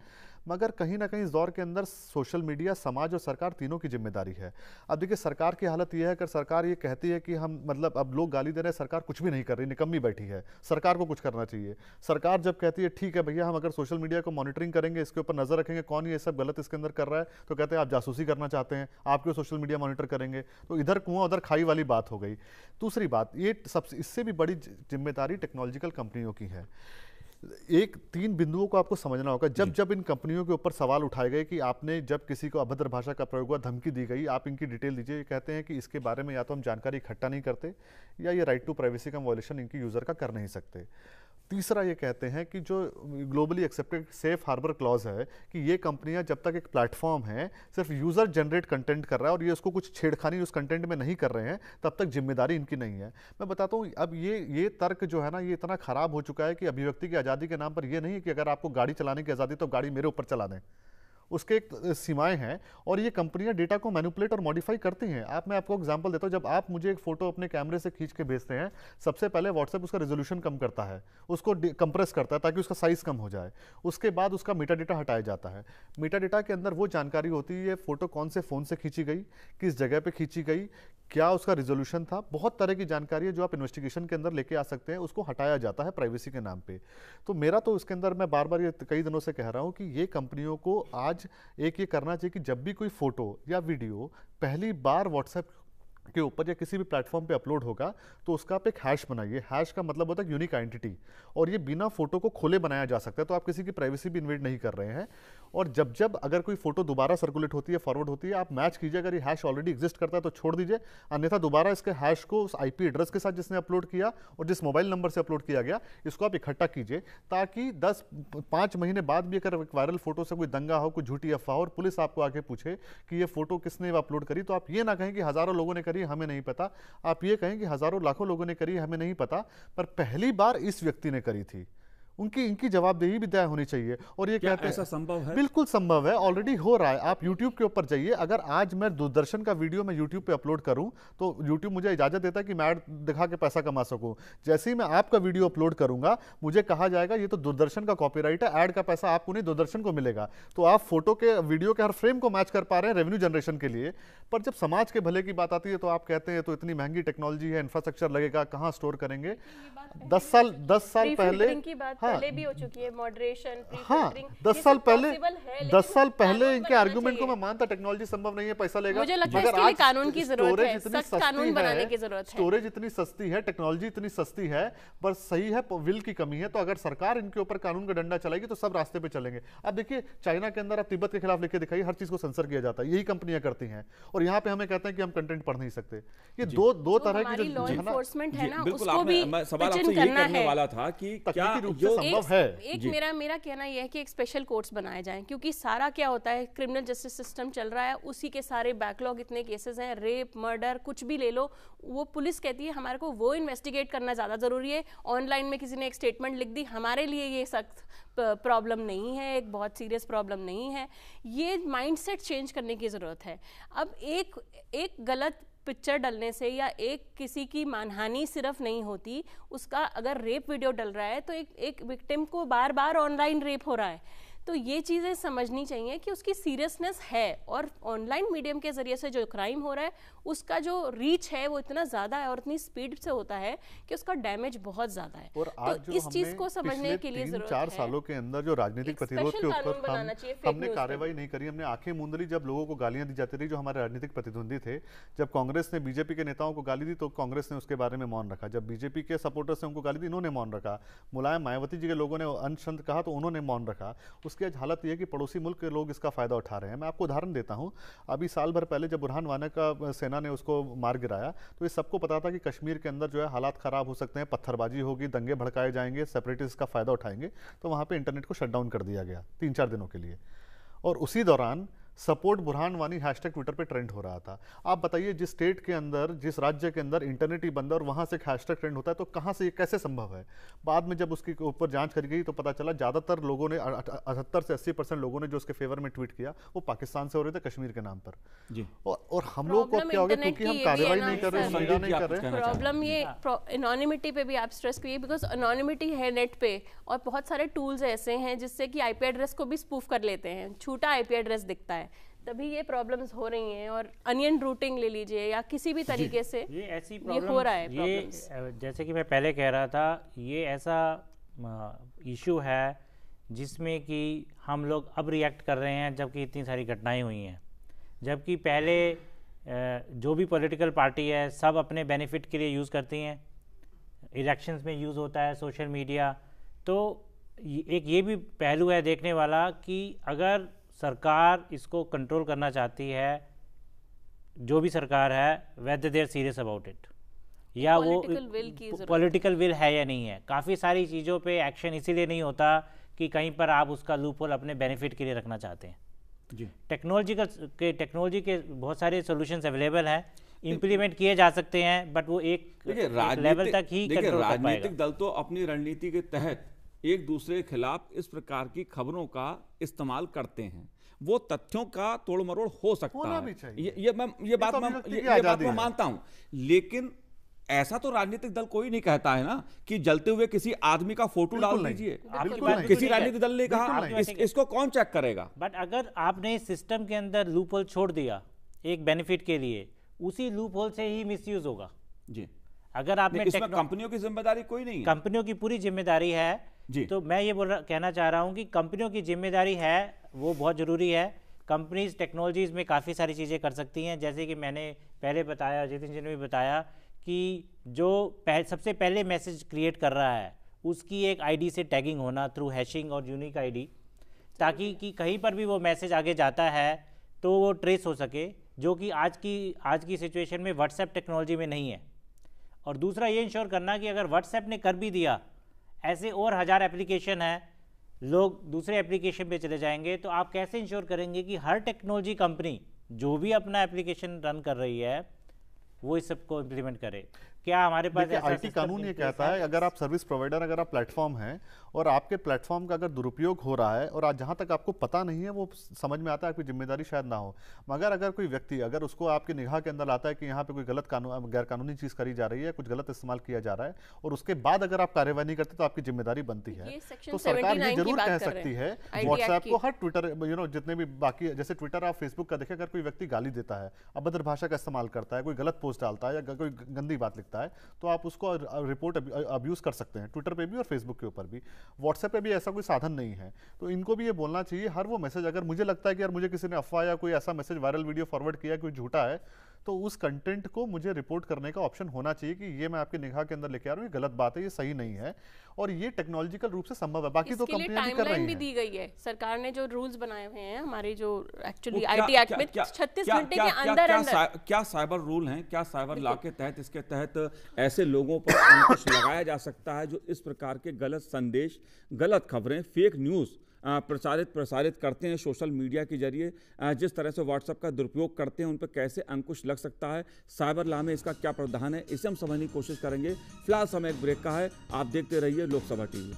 मगर कहीं ना कहीं कहीं इस दौर के अंदर सोशल मीडिया समाज और सरकार तीनों की जिम्मेदारी है अब देखिए सरकार की हालत यह है अगर सरकार ये कहती है कि हम मतलब अब लोग गाली दे रहे हैं सरकार कुछ भी नहीं कर रही निकम्मी बैठी है सरकार को कुछ करना चाहिए सरकार जब कहती है ठीक है भैया हम अगर सोशल मीडिया को मॉनिटरिंग करेंगे इसके ऊपर नजर रखेंगे कौन ये सब गलत इसके अंदर कर रहा है तो कहते हैं आप जासूसी करना चाहते हैं आप क्यों सोशल मीडिया मॉनिटर करेंगे तो इधर कुआं उधर खाई वाली बात हो गई दूसरी बात ये सबसे इससे भी बड़ी जिम्मेदारी टेक्नोलॉजिकल कंपनियों की है एक तीन बिंदुओं को आपको समझना होगा जब जब इन कंपनियों के ऊपर सवाल उठाए गए कि आपने जब किसी को अभद्र भाषा का प्रयोग हुआ धमकी दी गई आप इनकी डिटेल दीजिए कहते हैं कि इसके बारे में या तो हम जानकारी इकट्ठा नहीं करते या ये राइट टू प्राइवेसी का वॉलेशन इनकी यूज़र का कर नहीं सकते तीसरा ये कहते हैं कि जो globally accepted safe harbour clause है कि ये कंपनियां जब तक एक प्लेटफॉर्म है सिर्फ यूज़र जनरेट कंटेंट कर रहा है और ये उसको कुछ छेड़खानी उस कंटेंट में नहीं कर रहे हैं तब तक जिम्मेदारी इनकी नहीं है मैं बताता हूँ अब ये ये तर्क जो है ना ये इतना ख़राब हो चुका है कि अभिव्यक्ति की आज़ादी के नाम पर यह नहीं कि अगर आपको गाड़ी चलाने की आज़ादी तो गाड़ी मेरे ऊपर चला दें उसके एक सीमाएं हैं और ये कंपनियां डेटा को मैनुपलेट और मॉडिफाई करती हैं आप मैं आपको एग्जांपल देता हूँ जब आप मुझे एक फोटो अपने कैमरे से खींच के भेजते हैं सबसे पहले व्हाट्सएप उसका रेजोल्यूशन कम करता है उसको कंप्रेस करता है ताकि उसका साइज कम हो जाए उसके बाद उसका मीटा डेटा हटाया जाता है मीटा डेटा के अंदर वो जानकारी होती है ये फोटो कौन से फ़ोन से खींची गई किस जगह पर खींची गई क्या उसका रिजोल्यूशन था बहुत तरह की जानकारी है जो आप इन्वेस्टिगेशन के अंदर लेके आ सकते हैं उसको हटाया जाता है प्राइवेसी के नाम पे तो मेरा तो उसके अंदर मैं बार बार ये कई दिनों से कह रहा हूँ कि ये कंपनियों को आज आज एक ये करना चाहिए कि जब भी कोई फ़ोटो या वीडियो पहली बार व्हाट्सएप के ऊपर या किसी भी प्लेटफॉर्म पे अपलोड होगा तो उसका आप एक हैश बनाइए हैश का मतलब होता है यूनिक आइडेंटिटी और ये बिना फोटो को खोले बनाया जा सकता है तो आप किसी की प्राइवेसी भी इन्वेट नहीं कर रहे हैं और जब जब अगर कोई फोटो दोबारा सर्कुलेट होती है फॉरवर्ड होती है आप मैच कीजिए अगर ये हैश ऑलरेडी एग्जिस्ट करता है तो छोड़ दीजिए अन्यथा दोबारा इसके हैश को उस आई एड्रेस के साथ जिसने अपलोड किया और जिस मोबाइल नंबर से अपलोड किया गया इसको आप इकट्ठा कीजिए ताकि दस पाँच महीने बाद भी अगर वायरल फोटो से कोई दंगा हो कोई झूठी अफवाह और पुलिस आपको आके पूछे कि ये फोटो किसने अपलोड करी तो आप ये ना कहें कि हज़ारों लोगों ने करी करी हमें नहीं पता आप ये कहें कि हज़ारों लाखों लोगों ने करी हमें नहीं पता पर पहली बार इस व्यक्ति ने करी थी उनकी इनकी जवाबदेही भी तय होनी चाहिए और ये कहते ऐसा संभव है बिल्कुल संभव है ऑलरेडी हो रहा है आप यूट्यूब के ऊपर जाइए अगर आज मैं दूरदर्शन का वीडियो मैं यूट्यूब पे अपलोड करूं तो यूट्यूब मुझे इजाजत देता है कि मैं दिखा के पैसा कमा सकूं जैसे ही मैं आपका वीडियो अपलोड करूंगा मुझे कहा जाएगा ये तो दूरदर्शन का कॉपी है एड का पैसा आपको नहीं दूरदर्शन को मिलेगा तो आप फोटो के वीडियो के हर फ्रेम को मैच कर पा रहे हैं रेवेन्यू जनरेशन के लिए पर जब समाज के भले की बात आती है तो आप कहते हैं तो इतनी महंगी टेक्नोलॉजी है इंफ्रास्ट्रक्चर लगेगा कहाँ स्टोर करेंगे दस साल दस साल पहले हाँ, पहले भी हो चुकी है मॉडरेशन हाँ दस साल पहले दस साल पहले इनके आर्गुमेंट को मैं मानता टेक्नोलॉजी संभव नहीं है पैसा लेगा मुझे लगता है आज कानून की जरूरत स्टोरेज इतनी सस्ती है स्टोरेज इतनी सस्ती है टेक्नोलॉजी इतनी सस्ती है पर सही है विल की कमी है तो अगर सरकार इनके ऊपर कानून का डंडा चलाएगी तो सब रास्ते पे चलेंगे अब देखिए चाइना के अंदर अब तिब्बत के खिलाफ लिखे दिखाई हर चीज को सेंसर किया जाता है यही कंपनियां करती हैं और यहाँ पे हमें कहते हैं कि हम कंटेंट पढ़ नहीं सकते ये दो दो तो तरह की जो है ना बिल्कुल सवाल आपसे ये करने वाला था कि क्या जो तो संभव है एक मेरा मेरा कहना यह है कि एक स्पेशल कोर्ट्स बनाए जाएं क्योंकि सारा क्या होता है क्रिमिनल जस्टिस सिस्टम चल रहा है उसी के सारे बैकलॉग इतने केसेस हैं रेप मर्डर कुछ भी ले लो वो पुलिस कहती है हमारे को वो इन्वेस्टिगेट करना ज़्यादा ज़रूरी है ऑनलाइन में किसी ने एक स्टेटमेंट लिख दी हमारे लिए ये सख्त प्रॉब्लम नहीं है एक बहुत सीरियस प्रॉब्लम नहीं है ये माइंडसेट चेंज करने की ज़रूरत है अब एक एक गलत पिक्चर डलने से या एक किसी की मानहानि सिर्फ नहीं होती उसका अगर रेप वीडियो डल रहा है तो एक एक विक्टिम को बार बार ऑनलाइन रेप हो रहा है तो ये चीज़ें समझनी चाहिए कि उसकी सीरियसनेस है और ऑनलाइन मीडियम के ज़रिए से जो क्राइम हो रहा है उसका जो रीच है वो इतना ज़्यादा है और इतनी स्पीड से होता है कि उसका डैमेज बहुत ज़्यादा है और आज तो इस चीज़ को समझने के लिए जरूरत चार सालों के अंदर जो राजनीतिक प्रतिरोध के ऊपर हम, हमने कार्यवाही नहीं करी हमने आंखें ली जब लोगों को गालियां दी जाती रही जो हमारे राजनीतिक प्रतिद्वंदी थे जब कांग्रेस ने बीजेपी के नेताओं को गाली दी तो कांग्रेस ने उसके बारे में मौन रखा जब बीजेपी के सपोर्टर्स ने उनको गाली दी इन्होंने मौन रखा मुलायम मायावती जी के लोगों ने अनशंत कहा तो उन्होंने मौन रखा उस इसकी आज हालत यह है कि पड़ोसी मुल्क के लोग इसका फ़ायदा उठा रहे हैं मैं आपको उदाहरण देता हूँ अभी साल भर पहले जब बुरहान वाना का सेना ने उसको मार गिराया तो ये सबको पता था कि कश्मीर के अंदर जो है हालात ख़राब हो सकते हैं पत्थरबाजी होगी दंगे भड़काए जाएंगे सेपरेटिस का फ़ायदा उठाएंगे तो वहाँ पर इंटरनेट को शट डाउन कर दिया गया तीन चार दिनों के लिए और उसी दौरान सपोर्ट बुरहान वानी हैशटैग ट्विटर पे ट्रेंड हो रहा था आप बताइए जिस स्टेट के अंदर जिस राज्य के अंदर इंटरनेट ही बंद है और वहाँ से एक हैशटैग ट्रेंड होता है तो कहाँ से ये कैसे संभव है बाद में जब उसके ऊपर जांच करी गई तो पता चला ज़्यादातर लोगों ने अठहत्तर से अस्सी परसेंट लोगों ने जो उसके फेवर में ट्वीट किया वो पाकिस्तान से हो रहे थे कश्मीर के नाम पर जी और, और हम लोग को क्या हो गया क्योंकि हम कार्रवाई नहीं कर रहे हैं नहीं कर रहे प्रॉब्लम ये अनोनिमिटी पे भी आप स्ट्रेस करिए बिकॉज अनोनिमिटी है नेट पे और बहुत सारे टूल्स ऐसे हैं जिससे कि आईपी एड्रेस को भी स्पूफ कर लेते हैं छूटा आईपी एड्रेस दिखता है तभी ये प्रॉब्लम्स हो रही हैं और अनियन रूटिंग ले लीजिए या किसी भी तरीके से ये ऐसी ये हो रहा है ये जैसे कि मैं पहले कह रहा था ये ऐसा इशू है जिसमें कि हम लोग अब रिएक्ट कर रहे हैं जबकि इतनी सारी घटनाएं हुई हैं जबकि पहले जो भी पॉलिटिकल पार्टी है सब अपने बेनिफिट के लिए यूज़ करती हैं इलेक्शंस में यूज़ होता है सोशल मीडिया तो एक ये भी पहलू है देखने वाला कि अगर सरकार इसको कंट्रोल करना चाहती है जो भी सरकार है whether they're serious about it या वो पॉलिटिकल विल है या नहीं है काफ़ी सारी चीज़ों पे एक्शन इसीलिए नहीं होता कि कहीं पर आप उसका लूप होल अपने बेनिफिट के लिए रखना चाहते हैं टेक्नोलॉजी का के टेक्नोलॉजी के बहुत सारे सोल्यूशन अवेलेबल हैं इम्प्लीमेंट किए जा सकते हैं बट वो एक, एक लेवल तक ही राजनीतिक दल तो अपनी रणनीति के तहत एक दूसरे के खिलाफ इस प्रकार की खबरों का इस्तेमाल करते हैं वो तथ्यों का तोड़ मरोड़ हो सकता है ये ये मैं ये बात मैं ये, ये बात तो मैं मानता हूं लेकिन ऐसा तो राजनीतिक दल कोई नहीं कहता है ना कि जलते हुए किसी आदमी का फोटो डाल दीजिए किसी राजनीतिक दल ने कहा इस, इसको कौन चेक करेगा बट अगर आपने सिस्टम के अंदर लूप होल छोड़ दिया एक बेनिफिट के लिए उसी लूप होल से ही मिसयूज होगा जी अगर आपने कंपनियों की जिम्मेदारी कोई नहीं कंपनियों की पूरी जिम्मेदारी है जी तो मैं ये बोल रहा कहना चाह रहा हूँ कि कंपनियों की जिम्मेदारी है वो बहुत ज़रूरी है कंपनीज टेक्नोलॉजीज़ में काफ़ी सारी चीज़ें कर सकती हैं जैसे कि मैंने पहले बताया जितिन जी ने भी बताया कि जो पह, सबसे पहले मैसेज क्रिएट कर रहा है उसकी एक आईडी से टैगिंग होना थ्रू हैशिंग और यूनिक आईडी ताकि कि कहीं पर भी वो मैसेज आगे जाता है तो वो ट्रेस हो सके जो कि आज की आज की सिचुएशन में व्हाट्सएप टेक्नोलॉजी में नहीं है और दूसरा ये इंश्योर करना कि अगर व्हाट्सएप ने कर भी दिया ऐसे और हज़ार एप्लीकेशन है लोग दूसरे एप्लीकेशन पे चले जाएंगे तो आप कैसे इंश्योर करेंगे कि हर टेक्नोलॉजी कंपनी जो भी अपना एप्लीकेशन रन कर रही है वो इस सबको इम्प्लीमेंट करे क्या हमारे पास आईटी कानून ये कहता है अगर आप सर्विस प्रोवाइडर अगर आप प्लेटफॉर्म हैं और आपके प्लेटफॉर्म का अगर दुरुपयोग हो रहा है और आज जहाँ तक आपको पता नहीं है वो समझ में आता है आपकी जिम्मेदारी शायद ना हो मगर अगर कोई व्यक्ति अगर उसको आपकी निगाह के अंदर आता है कि यहाँ पर कोई गलत कानून गैरकानूनी चीज़ करी जा रही है कुछ गलत इस्तेमाल किया जा रहा है और उसके बाद अगर आप कार्यवाही नहीं करते तो आपकी जिम्मेदारी बनती है तो सरकार ये जरूर कह सकती है व्हाट्सएप को हर ट्विटर यू नो जितने भी बाकी जैसे ट्विटर आप फेसबुक का देखें अगर कोई व्यक्ति गाली देता है अभद्र भाषा का इस्तेमाल करता है कोई गलत पोस्ट डालता है या कोई गंदी बात लिखता है तो आप उसको रिपोर्ट अब्यूज़ कर सकते हैं ट्विटर पर भी और फेसबुक के ऊपर भी व्हाट्सएप पे भी ऐसा कोई साधन नहीं है तो इनको भी ये बोलना चाहिए हर वो मैसेज अगर मुझे लगता है कि यार मुझे किसी ने अफवाह या कोई ऐसा मैसेज वायरल वीडियो फॉरवर्ड किया कोई झूठा है तो उस कंटेंट को मुझे रिपोर्ट करने का ऑप्शन होना चाहिए कि ये मैं आपकी निगाह के अंदर लेके आ रहा हूँ ये गलत बात है ये सही नहीं है और ये टेक्नोलॉजिकल रूप से संभव है बाकी तो कंपनी भी कर रही भी दी गई है सरकार ने जो रूल्स बनाए हुए हैं हमारे जो एक्चुअली आईटी एक्ट में छत्तीस घंटे के अंदर क्या साइबर रूल है क्या साइबर लॉ के तहत इसके तहत ऐसे लोगों पर लगाया जा सकता है जो इस प्रकार के गलत संदेश गलत खबरें फेक न्यूज़ प्रचारित प्रसारित करते हैं सोशल मीडिया के जरिए जिस तरह से व्हाट्सएप का दुरुपयोग करते हैं उन पर कैसे अंकुश लग सकता है साइबर लॉ में इसका क्या प्रावधान है इसे हम समझने की कोशिश करेंगे फिलहाल समय एक ब्रेक का है आप देखते रहिए लोकसभा टीवी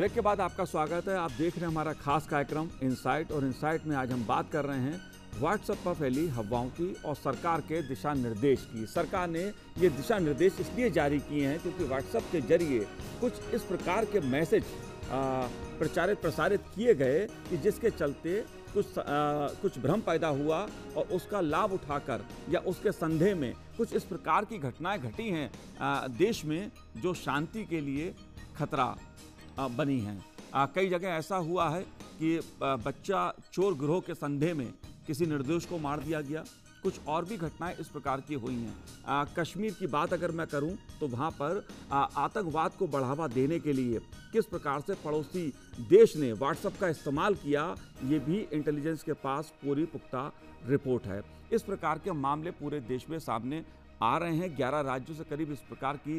ब्रेक के बाद आपका स्वागत है आप देख रहे हैं हमारा खास कार्यक्रम इनसाइट और इनसाइट में आज हम बात कर रहे हैं व्हाट्सएप पर फैली हवाओं की और सरकार के दिशा निर्देश की सरकार ने ये दिशा निर्देश इसलिए जारी किए हैं क्योंकि व्हाट्सएप के जरिए कुछ इस प्रकार के मैसेज प्रचारित प्रसारित किए गए कि जिसके चलते कुछ आ, कुछ भ्रम पैदा हुआ और उसका लाभ उठाकर या उसके संदेह में कुछ इस प्रकार की घटनाएं घटी हैं देश में जो शांति के लिए खतरा बनी हैं कई जगह ऐसा हुआ है कि बच्चा चोर गिरोह के संदेह में किसी निर्दोष को मार दिया गया कुछ और भी घटनाएं इस प्रकार की हुई हैं कश्मीर की बात अगर मैं करूं तो वहां पर आतंकवाद को बढ़ावा देने के लिए किस प्रकार से पड़ोसी देश ने व्हाट्सएप का इस्तेमाल किया ये भी इंटेलिजेंस के पास पूरी पुख्ता रिपोर्ट है इस प्रकार के मामले पूरे देश में सामने आ रहे हैं ग्यारह राज्यों से करीब इस प्रकार की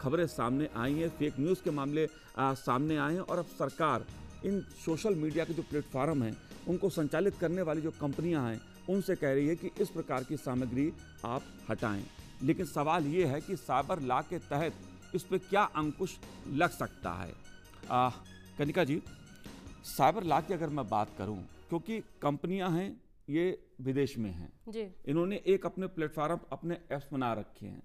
खबरें सामने आई हैं फेक न्यूज़ के मामले सामने आए हैं और अब सरकार इन सोशल मीडिया के जो प्लेटफार्म हैं उनको संचालित करने वाली जो कंपनियां हैं उनसे कह रही है कि इस प्रकार की सामग्री आप हटाएं लेकिन सवाल ये है कि साइबर लॉ के तहत इस पर क्या अंकुश लग सकता है आ, कनिका जी साइबर लॉ की अगर मैं बात करूं क्योंकि कंपनियां हैं ये विदेश में हैं जी इन्होंने एक अपने प्लेटफॉर्म अपने ऐप्स बना रखे हैं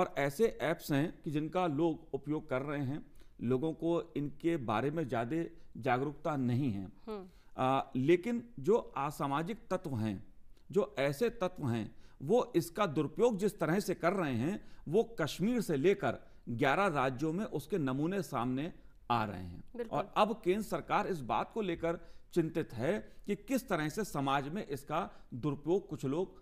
और ऐसे ऐप्स हैं कि जिनका लोग उपयोग कर रहे हैं लोगों को इनके बारे में ज़्यादा जागरूकता नहीं है हम्म। आ, लेकिन जो असामाजिक तत्व हैं जो ऐसे तत्व हैं वो इसका दुरुपयोग जिस तरह से कर रहे हैं वो कश्मीर से लेकर 11 राज्यों में उसके नमूने सामने आ रहे हैं और अब केंद्र सरकार इस बात को लेकर चिंतित है कि किस तरह से समाज में इसका दुरुपयोग कुछ लोग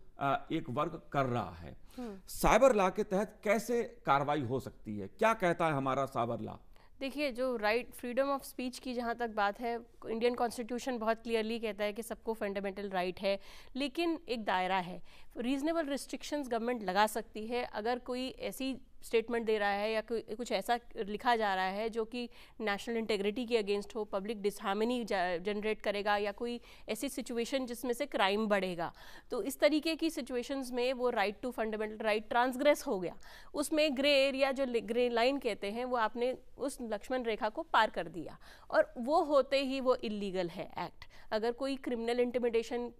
एक वर्ग कर रहा है हम्म। साइबर लॉ के तहत कैसे कार्रवाई हो सकती है क्या कहता है हमारा साइबर लॉ देखिए जो राइट फ्रीडम ऑफ स्पीच की जहाँ तक बात है इंडियन कॉन्स्टिट्यूशन बहुत क्लियरली कहता है कि सबको फंडामेंटल राइट right है लेकिन एक दायरा है रीज़नेबल रिस्ट्रिक्शंस गवर्नमेंट लगा सकती है अगर कोई ऐसी स्टेटमेंट दे रहा है या कुछ ऐसा लिखा जा रहा है जो कि नेशनल इंटेग्रिटी के अगेंस्ट हो पब्लिक डिसहार्मनी जनरेट करेगा या कोई ऐसी सिचुएशन जिसमें से क्राइम बढ़ेगा तो इस तरीके की सिचुएशंस में वो right to fundamental right transgress हो गया उसमें ग्रे एरिया जो ग्रे लाइन कहते हैं वो आपने उस लक्ष्मण रेखा को पार कर दिया और वो होते ही वो इलीगल है एक्ट अगर कोई क्रिमिनल इंटिमिडेशन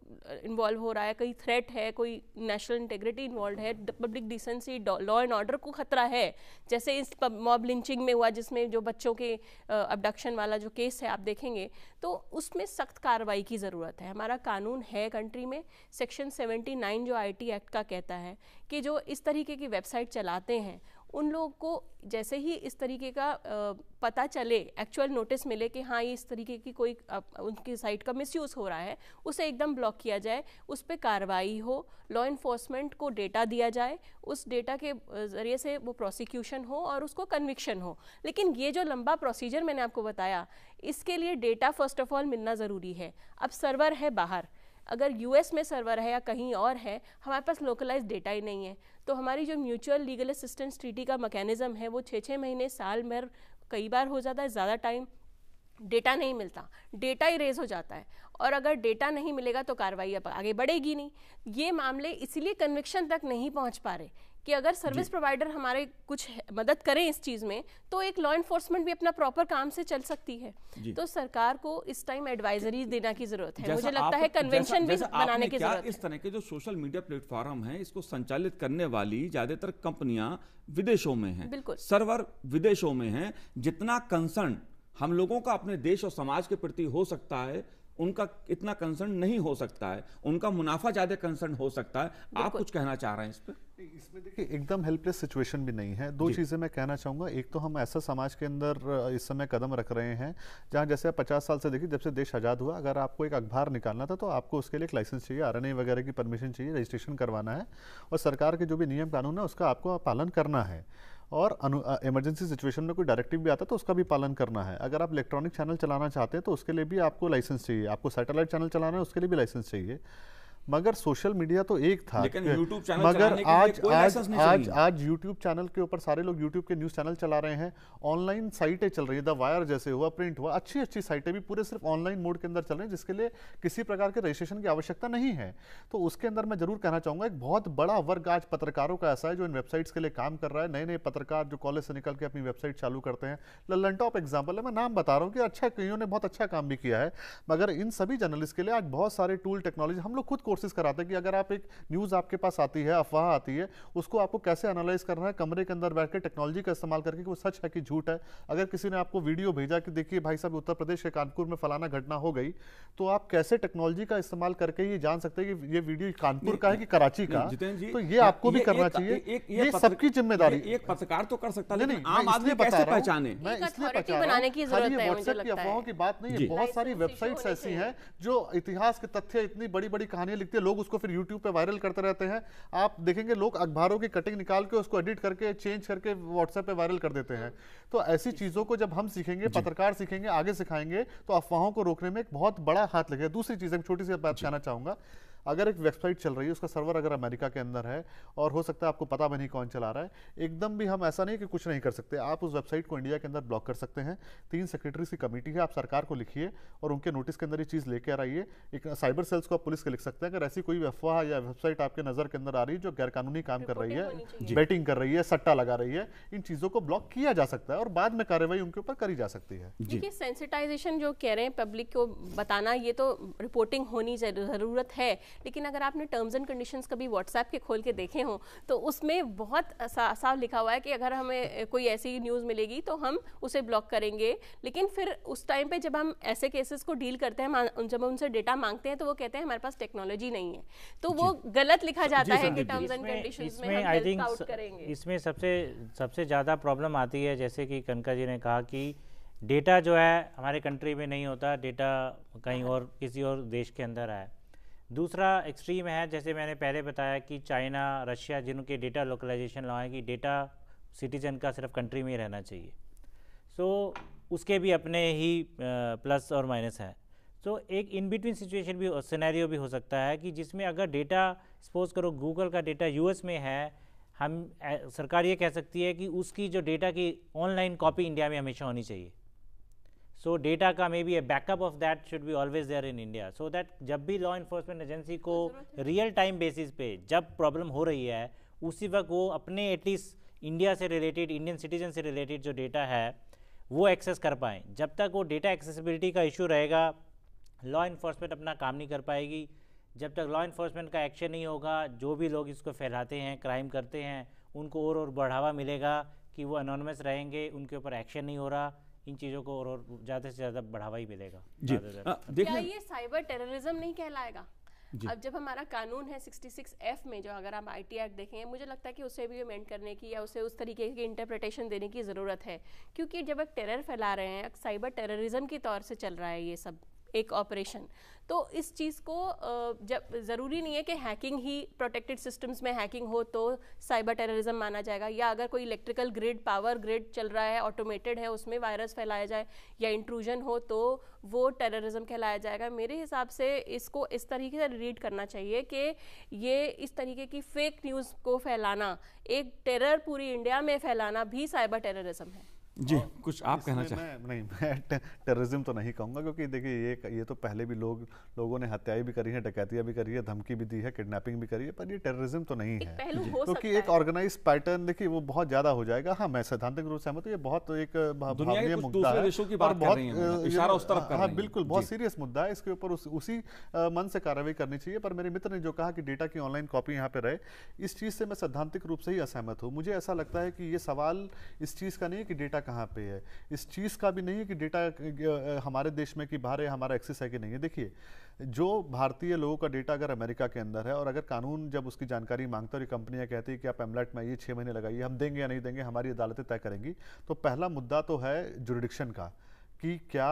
इन्वॉल्व हो रहा है कोई थ्रेट है कोई नेशनल इंटेग्रिटी इन्वॉल्व है public decency law and order को खतरा है जैसे इस मॉब लिंचिंग में हुआ जिसमें जो बच्चों के अबडक्शन वाला जो केस है आप देखेंगे तो उसमें सख्त कार्रवाई की ज़रूरत है हमारा कानून है कंट्री में सेक्शन 79 जो आईटी एक्ट का कहता है कि जो इस तरीके की वेबसाइट चलाते हैं उन लोगों को जैसे ही इस तरीके का पता चले एक्चुअल नोटिस मिले कि हाँ ये इस तरीके की कोई उनकी साइट का मिसयूज़ हो रहा है उसे एकदम ब्लॉक किया जाए उस पर कार्रवाई हो लॉ इन्फोर्समेंट को डेटा दिया जाए उस डेटा के ज़रिए से वो प्रोसिक्यूशन हो और उसको कन्विक्शन हो लेकिन ये जो लंबा प्रोसीजर मैंने आपको बताया इसके लिए डेटा फर्स्ट ऑफ ऑल मिलना ज़रूरी है अब सर्वर है बाहर अगर यूएस में सर्वर है या कहीं और है हमारे पास लोकलाइज डेटा ही नहीं है तो हमारी जो म्यूचुअल लीगल असिस्टेंस ट्रीटी का मैकेनिज्म है वो छः छः महीने साल भर कई बार हो जाता है ज़्यादा टाइम डेटा नहीं मिलता डेटा ही रेज हो जाता है और अगर डेटा नहीं मिलेगा तो कार्रवाई अब आगे बढ़ेगी नहीं ये मामले इसलिए कन्विक्शन तक नहीं पहुंच पा रहे कि अगर सर्विस प्रोवाइडर हमारे कुछ मदद करें इस चीज़ में तो एक लॉ इन्फोर्समेंट भी अपना प्रॉपर काम से चल सकती है तो सरकार को इस टाइम एडवाइजरी तो देना की जरूरत है मुझे लगता है कन्वेंशन भी बनाने की जरूरत इस तरह के जो सोशल मीडिया प्लेटफॉर्म है इसको संचालित करने वाली ज्यादातर कंपनियां विदेशों में हैं बिल्कुल सर्वर विदेशों में हैं जितना कंसर्न हम लोगों का अपने देश और समाज के प्रति हो सकता है उनका इतना कंसर्न नहीं हो सकता है उनका मुनाफा ज़्यादा कंसर्न हो सकता है आप कुछ कहना चाह रहे हैं इस पर इसमें देखिए एकदम हेल्पलेस सिचुएशन भी नहीं है दो चीज़ें मैं कहना चाहूँगा एक तो हम ऐसा समाज के अंदर इस समय कदम रख रहे हैं जहाँ जैसे आप पचास साल से देखिए जब से देश आज़ाद हुआ अगर आपको एक अखबार निकालना था तो आपको उसके लिए एक लाइसेंस चाहिए आर वगैरह की परमिशन चाहिए रजिस्ट्रेशन करवाना है और सरकार के जो भी नियम कानून है उसका आपको पालन करना है और इमरजेंसी सिचुएशन में कोई डायरेक्टिव भी आता है तो उसका भी पालन करना है अगर आप इलेक्ट्रॉनिक चैनल चलाना चाहते हैं तो उसके लिए भी आपको लाइसेंस चाहिए आपको सैटेलाइट चैनल चलाना है उसके लिए भी लाइसेंस चाहिए मगर सोशल मीडिया तो एक था लेकिन यूट्यूब चैनल मगर आज आज आज आज यूट्यूब चैनल के ऊपर सारे लोग यूट्यूब के न्यूज़ चैनल चला रहे हैं ऑनलाइन साइटें चल रही है द वायर जैसे हुआ प्रिंट हुआ अच्छी अच्छी साइटें भी पूरे सिर्फ ऑनलाइन मोड के अंदर चल रहे हैं जिसके लिए किसी प्रकार के रजिस्ट्रेशन की आवश्यकता नहीं है तो उसके अंदर मैं जरूर कहना चाहूंगा एक बहुत बड़ा वर्ग आज पत्रकारों का ऐसा है जो इन वेबसाइट्स के लिए काम कर रहा है नए नए पत्रकार जो कॉलेज से निकल के अपनी वेबसाइट चालू करते हैं लल्लन टॉप एग्जाम्पल है मैं नाम बता रहा हूँ कि अच्छा ने बहुत अच्छा काम भी किया है मगर इन सभी जर्नलिस्ट के लिए आज बहुत सारे टूल टेक्नोलॉजी हम लोग खुद कोर्सेज कराते हैं कि अगर आप एक न्यूज़ आपके पास आती है अफवाह आती है उसको आपको कैसे एनालाइज करना है कमरे के अंदर बैठ टेक्नोलॉजी का इस्तेमाल करके कि वो सच है कि झूठ है अगर किसी ने आपको वीडियो भेजा कि देखिए भाई साहब उत्तर प्रदेश के कानपुर में फलाना घटना हो गई तो आप कैसे टेक्नोलॉजी का इस्तेमाल करके ये जान सकते हैं कि ये वीडियो कानपुर का है कि कराची का तो ये आपको भी करना चाहिए ये सबकी जिम्मेदारी एक पत्रकार तो कर सकता है आम आदमी कैसे पहचाने की की बात नहीं है बहुत सारी वेबसाइट्स ऐसी हैं जो इतिहास के तथ्य इतनी बड़ी बड़ी कहानियां लिखते हैं लोग उसको फिर यूट्यूब पर वायरल करते रहते हैं आप देखेंगे लोग अखबारों की कटिंग निकाल के उसको एडिट करके चेंज करके व्हाट्सएप पर वायरल कर देते हैं तो ऐसी चीज़ों को जब हम सीखेंगे पत्रकार सीखेंगे आगे सिखाएंगे तो अफवाहों को रोकने में एक बहुत बड़ा हाथ लगेगा दूसरी चीज़ छोटी सी बात कहना चाहूँगा अगर एक वेबसाइट चल रही है उसका सर्वर अगर अमेरिका के अंदर है और हो सकता है आपको पता भी नहीं कौन चला रहा है एकदम भी हम ऐसा नहीं कि कुछ नहीं कर सकते आप उस वेबसाइट को इंडिया के अंदर ब्लॉक कर सकते हैं तीन सेक्रेटरीज की कमेटी है आप सरकार को लिखिए और उनके नोटिस के अंदर ये चीज़ लेके आ रही है एक साइबर सेल्स को आप पुलिस के लिख सकते हैं अगर ऐसी कोई अफवाह या वेबसाइट आपके नज़र के अंदर आ रही है जो गैरकानूनी काम कर रही है बैटिंग कर रही है सट्टा लगा रही है इन चीज़ों को ब्लॉक किया जा सकता है और बाद में कार्रवाई उनके ऊपर करी जा सकती है देखिए सेंसिटाइजेशन जो कह रहे हैं पब्लिक को बताना ये तो रिपोर्टिंग होनी ज़रूरत है लेकिन अगर आपने टर्म्स एंड कंडीशंस कभी व्हाट्सएप के खोल के देखे हों तो उसमें बहुत साफ लिखा हुआ है कि अगर हमें कोई ऐसी न्यूज़ मिलेगी तो हम उसे ब्लॉक करेंगे लेकिन फिर उस टाइम पे जब हम ऐसे केसेस को डील करते हैं जब उनसे डेटा मांगते हैं तो वो कहते हैं हमारे पास टेक्नोलॉजी नहीं है तो वो गलत लिखा जाता है कि टर्म्स एंड कंडीशन में आई थिंक इसमें सबसे सबसे ज़्यादा प्रॉब्लम आती है जैसे कि कनका जी ने कहा कि डेटा जो है हमारे कंट्री में नहीं होता डेटा कहीं और किसी और देश के अंदर आया दूसरा एक्सट्रीम है जैसे मैंने पहले बताया कि चाइना रशिया जिनके डेटा लोकलाइजेशन लॉ है कि डेटा सिटीजन का सिर्फ कंट्री में रहना चाहिए सो so, उसके भी अपने ही प्लस और माइनस हैं सो so, एक इन बिटवीन सिचुएशन भी सिनेरियो भी हो सकता है कि जिसमें अगर डेटा सपोज करो गूगल का डेटा यूएस में है हम सरकार ये कह सकती है कि उसकी जो डेटा की ऑनलाइन कॉपी इंडिया में हमेशा होनी चाहिए सो डेटा का may be a backup of that should be always there in India so that जब भी लॉ इन्फोर्समेंट एजेंसी को रियल टाइम बेसिस पे जब प्रॉब्लम हो रही है उसी वक्त वो अपने एटलीस्ट इंडिया से रिलेटेड इंडियन सिटीजन से रिलेटेड जो डेटा है वो एक्सेस कर पाएँ जब तक वो डेटा एक्सेसिबिलिटी का इशू रहेगा लॉ इन्फोर्समेंट अपना काम नहीं कर पाएगी जब तक लॉ इन्फोर्समेंट का एक्शन नहीं होगा जो भी लोग इसको फैलाते हैं क्राइम करते हैं उनको और और बढ़ावा मिलेगा कि वो अनोनमस रहेंगे उनके ऊपर एक्शन नहीं हो रहा इन चीज़ों को और ज़्यादा से ज़्यादा बढ़ावा ही मिलेगा जी हाँ, क्या ये साइबर टेररिज्म नहीं कहलाएगा अब जब हमारा कानून है 66 एफ में जो अगर आप आईटी एक्ट देखें मुझे लगता है कि उसे भी अमेंड करने की या उसे उस तरीके की इंटरप्रिटेशन देने की ज़रूरत है क्योंकि जब एक टेरर फैला रहे हैं साइबर टेररिज्म के तौर से चल रहा है ये सब एक ऑपरेशन तो इस चीज़ को जब ज़रूरी नहीं है कि हैकिंग ही प्रोटेक्टेड सिस्टम्स में हैकिंग हो तो साइबर टेररिज्म माना जाएगा या अगर कोई इलेक्ट्रिकल ग्रिड पावर ग्रिड चल रहा है ऑटोमेटेड है उसमें वायरस फैलाया जाए या इंट्रूजन हो तो वो टेररिज्म कहलाया जाएगा मेरे हिसाब से इसको इस तरीके से रीड करना चाहिए कि ये इस तरीके की फेक न्यूज़ को फैलाना एक टेरर पूरी इंडिया में फैलाना भी साइबर टेररिज्म है जी कुछ आप कहना चाहें नहीं मैं टेररिज्म तो नहीं कहूँगा क्योंकि देखिए ये ये तो पहले भी लोग लोगों ने हत्याएं भी करी है डकैतियां भी करी है धमकी भी दी है किडनैपिंग भी करी है पर ये टेररिज्म तो नहीं है क्योंकि एक ऑर्गेनाइज पैटर्न देखिए वो बहुत ज्यादा हो जाएगा हाँ मैं सैद्धांतिक रूप से सहमत हूँ ये बहुत एक मुद्दा है बहुत मतलब, हाँ बिल्कुल बहुत सीरियस मुद्दा है इसके ऊपर उसी मन से कार्रवाई करनी चाहिए पर मेरे मित्र ने जो कहा कि डेटा की ऑनलाइन कॉपी यहाँ पे रहे इस चीज़ से मैं सैद्धांतिक रूप से ही असहमत हूँ मुझे ऐसा लगता है कि ये सवाल इस चीज़ का नहीं है कि डेटा कहाँ पे है इस चीज़ का भी नहीं है कि डेटा हमारे देश में कि बाहर है हमारा एक्सेस है कि नहीं है देखिए जो भारतीय लोगों का डेटा अगर अमेरिका के अंदर है और अगर कानून जब उसकी जानकारी मांगता है और कंपनियाँ कहती है कि आप एमलेट में ये छः महीने लगाइए हम देंगे या नहीं देंगे हमारी अदालतें तय करेंगी तो पहला मुद्दा तो है जुरिडिक्शन का कि क्या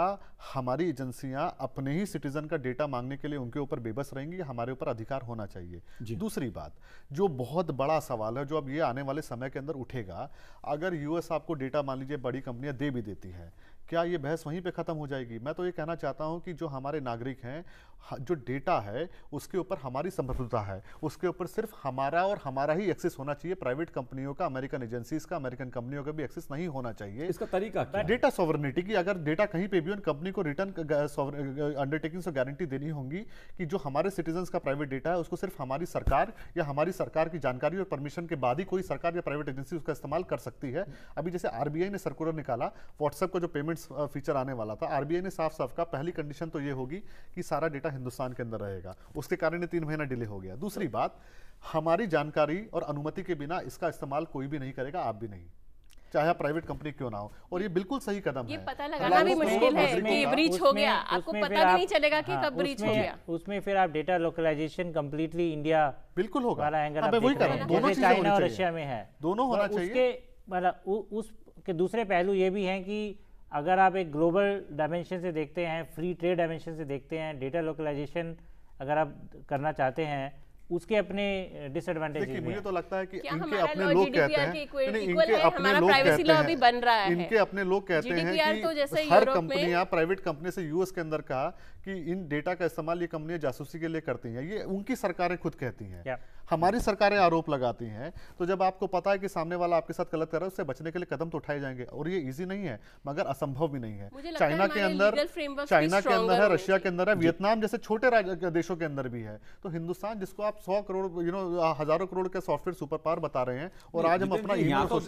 हमारी एजेंसियां अपने ही सिटीजन का डेटा मांगने के लिए उनके ऊपर बेबस रहेंगी हमारे ऊपर अधिकार होना चाहिए दूसरी बात जो बहुत बड़ा सवाल है जो अब ये आने वाले समय के अंदर उठेगा अगर यूएस आपको डेटा मान लीजिए बड़ी कंपनियां दे भी देती हैं क्या ये बहस वहीं पे ख़त्म हो जाएगी मैं तो ये कहना चाहता हूँ कि जो हमारे नागरिक हैं जो डेटा है उसके ऊपर हमारी समृद्धता है उसके ऊपर सिर्फ हमारा और हमारा ही एक्सेस होना चाहिए प्राइवेट कंपनियों का अमेरिकन एजेंसीज का अमेरिकन कंपनियों का भी एक्सेस नहीं होना चाहिए इसका तरीका क्या डेटा सॉवरनिटी की अगर डेटा कहीं पर भी उन कंपनी को रिटर्न अंडरटेकिंग से गारंटी देनी होगी कि जो हमारे सिटीजन का प्राइवेट डेटा है उसको सिर्फ हमारी सरकार या हमारी सरकार की जानकारी और परमिशन के बाद ही कोई सरकार या प्राइवेट एजेंसी उसका इस्तेमाल कर सकती है अभी जैसे आरबीआई ने सर्कुलर निकाला व्हाट्सएप का जो पेमेंट पेमेंट्स फीचर uh, आने वाला था आरबीआई ने साफ साफ कहा पहली कंडीशन तो ये होगी कि सारा डेटा हिंदुस्तान के अंदर रहेगा उसके कारण ये तीन महीना डिले हो गया दूसरी बात हमारी जानकारी और अनुमति के बिना इसका इस्तेमाल कोई भी नहीं करेगा आप भी नहीं चाहे प्राइवेट कंपनी क्यों ना हो और ये बिल्कुल सही कदम ये है। पता लगाना भी मुश्किल है कि ब्रीच हो गया आपको पता भी नहीं चलेगा कि हाँ, कब ब्रीच हो गया उसमें फिर आप डेटा लोकलाइजेशन कम्प्लीटली इंडिया बिल्कुल होगा चाइना हाँ, और रशिया में है दोनों होना चाहिए मतलब उसके दूसरे पहलू ये भी है की अगर आप एक ग्लोबल डायमेंशन से देखते हैं फ्री ट्रेड डायमेंशन से देखते हैं डेटा लोकलाइजेशन अगर आप करना चाहते हैं उसके अपने डिसएडवांटेज हैं। मुझे तो लगता है कि इनके अपने लोग कहते हैं इनके अपने लोग कहते हैं इनके अपने लोग कहते हैं कि तो हर कंपनी प्राइवेट कंपनी से यूएस के अंदर का कि इन डेटा का इस्तेमाल ये कंपनियां जासूसी के लिए करती हैं ये उनकी सरकारें खुद कहती हैं हमारी सरकारें आरोप लगाती हैं तो जब आपको पता है कि सामने वाला आपके साथ गलत कर रहा है उससे बचने के लिए कदम तो उठाए जाएंगे और ये इजी नहीं है मगर असंभव भी नहीं है चाइना के अंदर चाइना के अंदर है रशिया के अंदर है वियतनाम जैसे छोटे देशों के अंदर भी है तो हिंदुस्तान जिसको आप सौ करोड़ यू नो हजारों करोड़ के सॉफ्टवेयर सुपर पावर बता रहे हैं और आज हम अपना तो-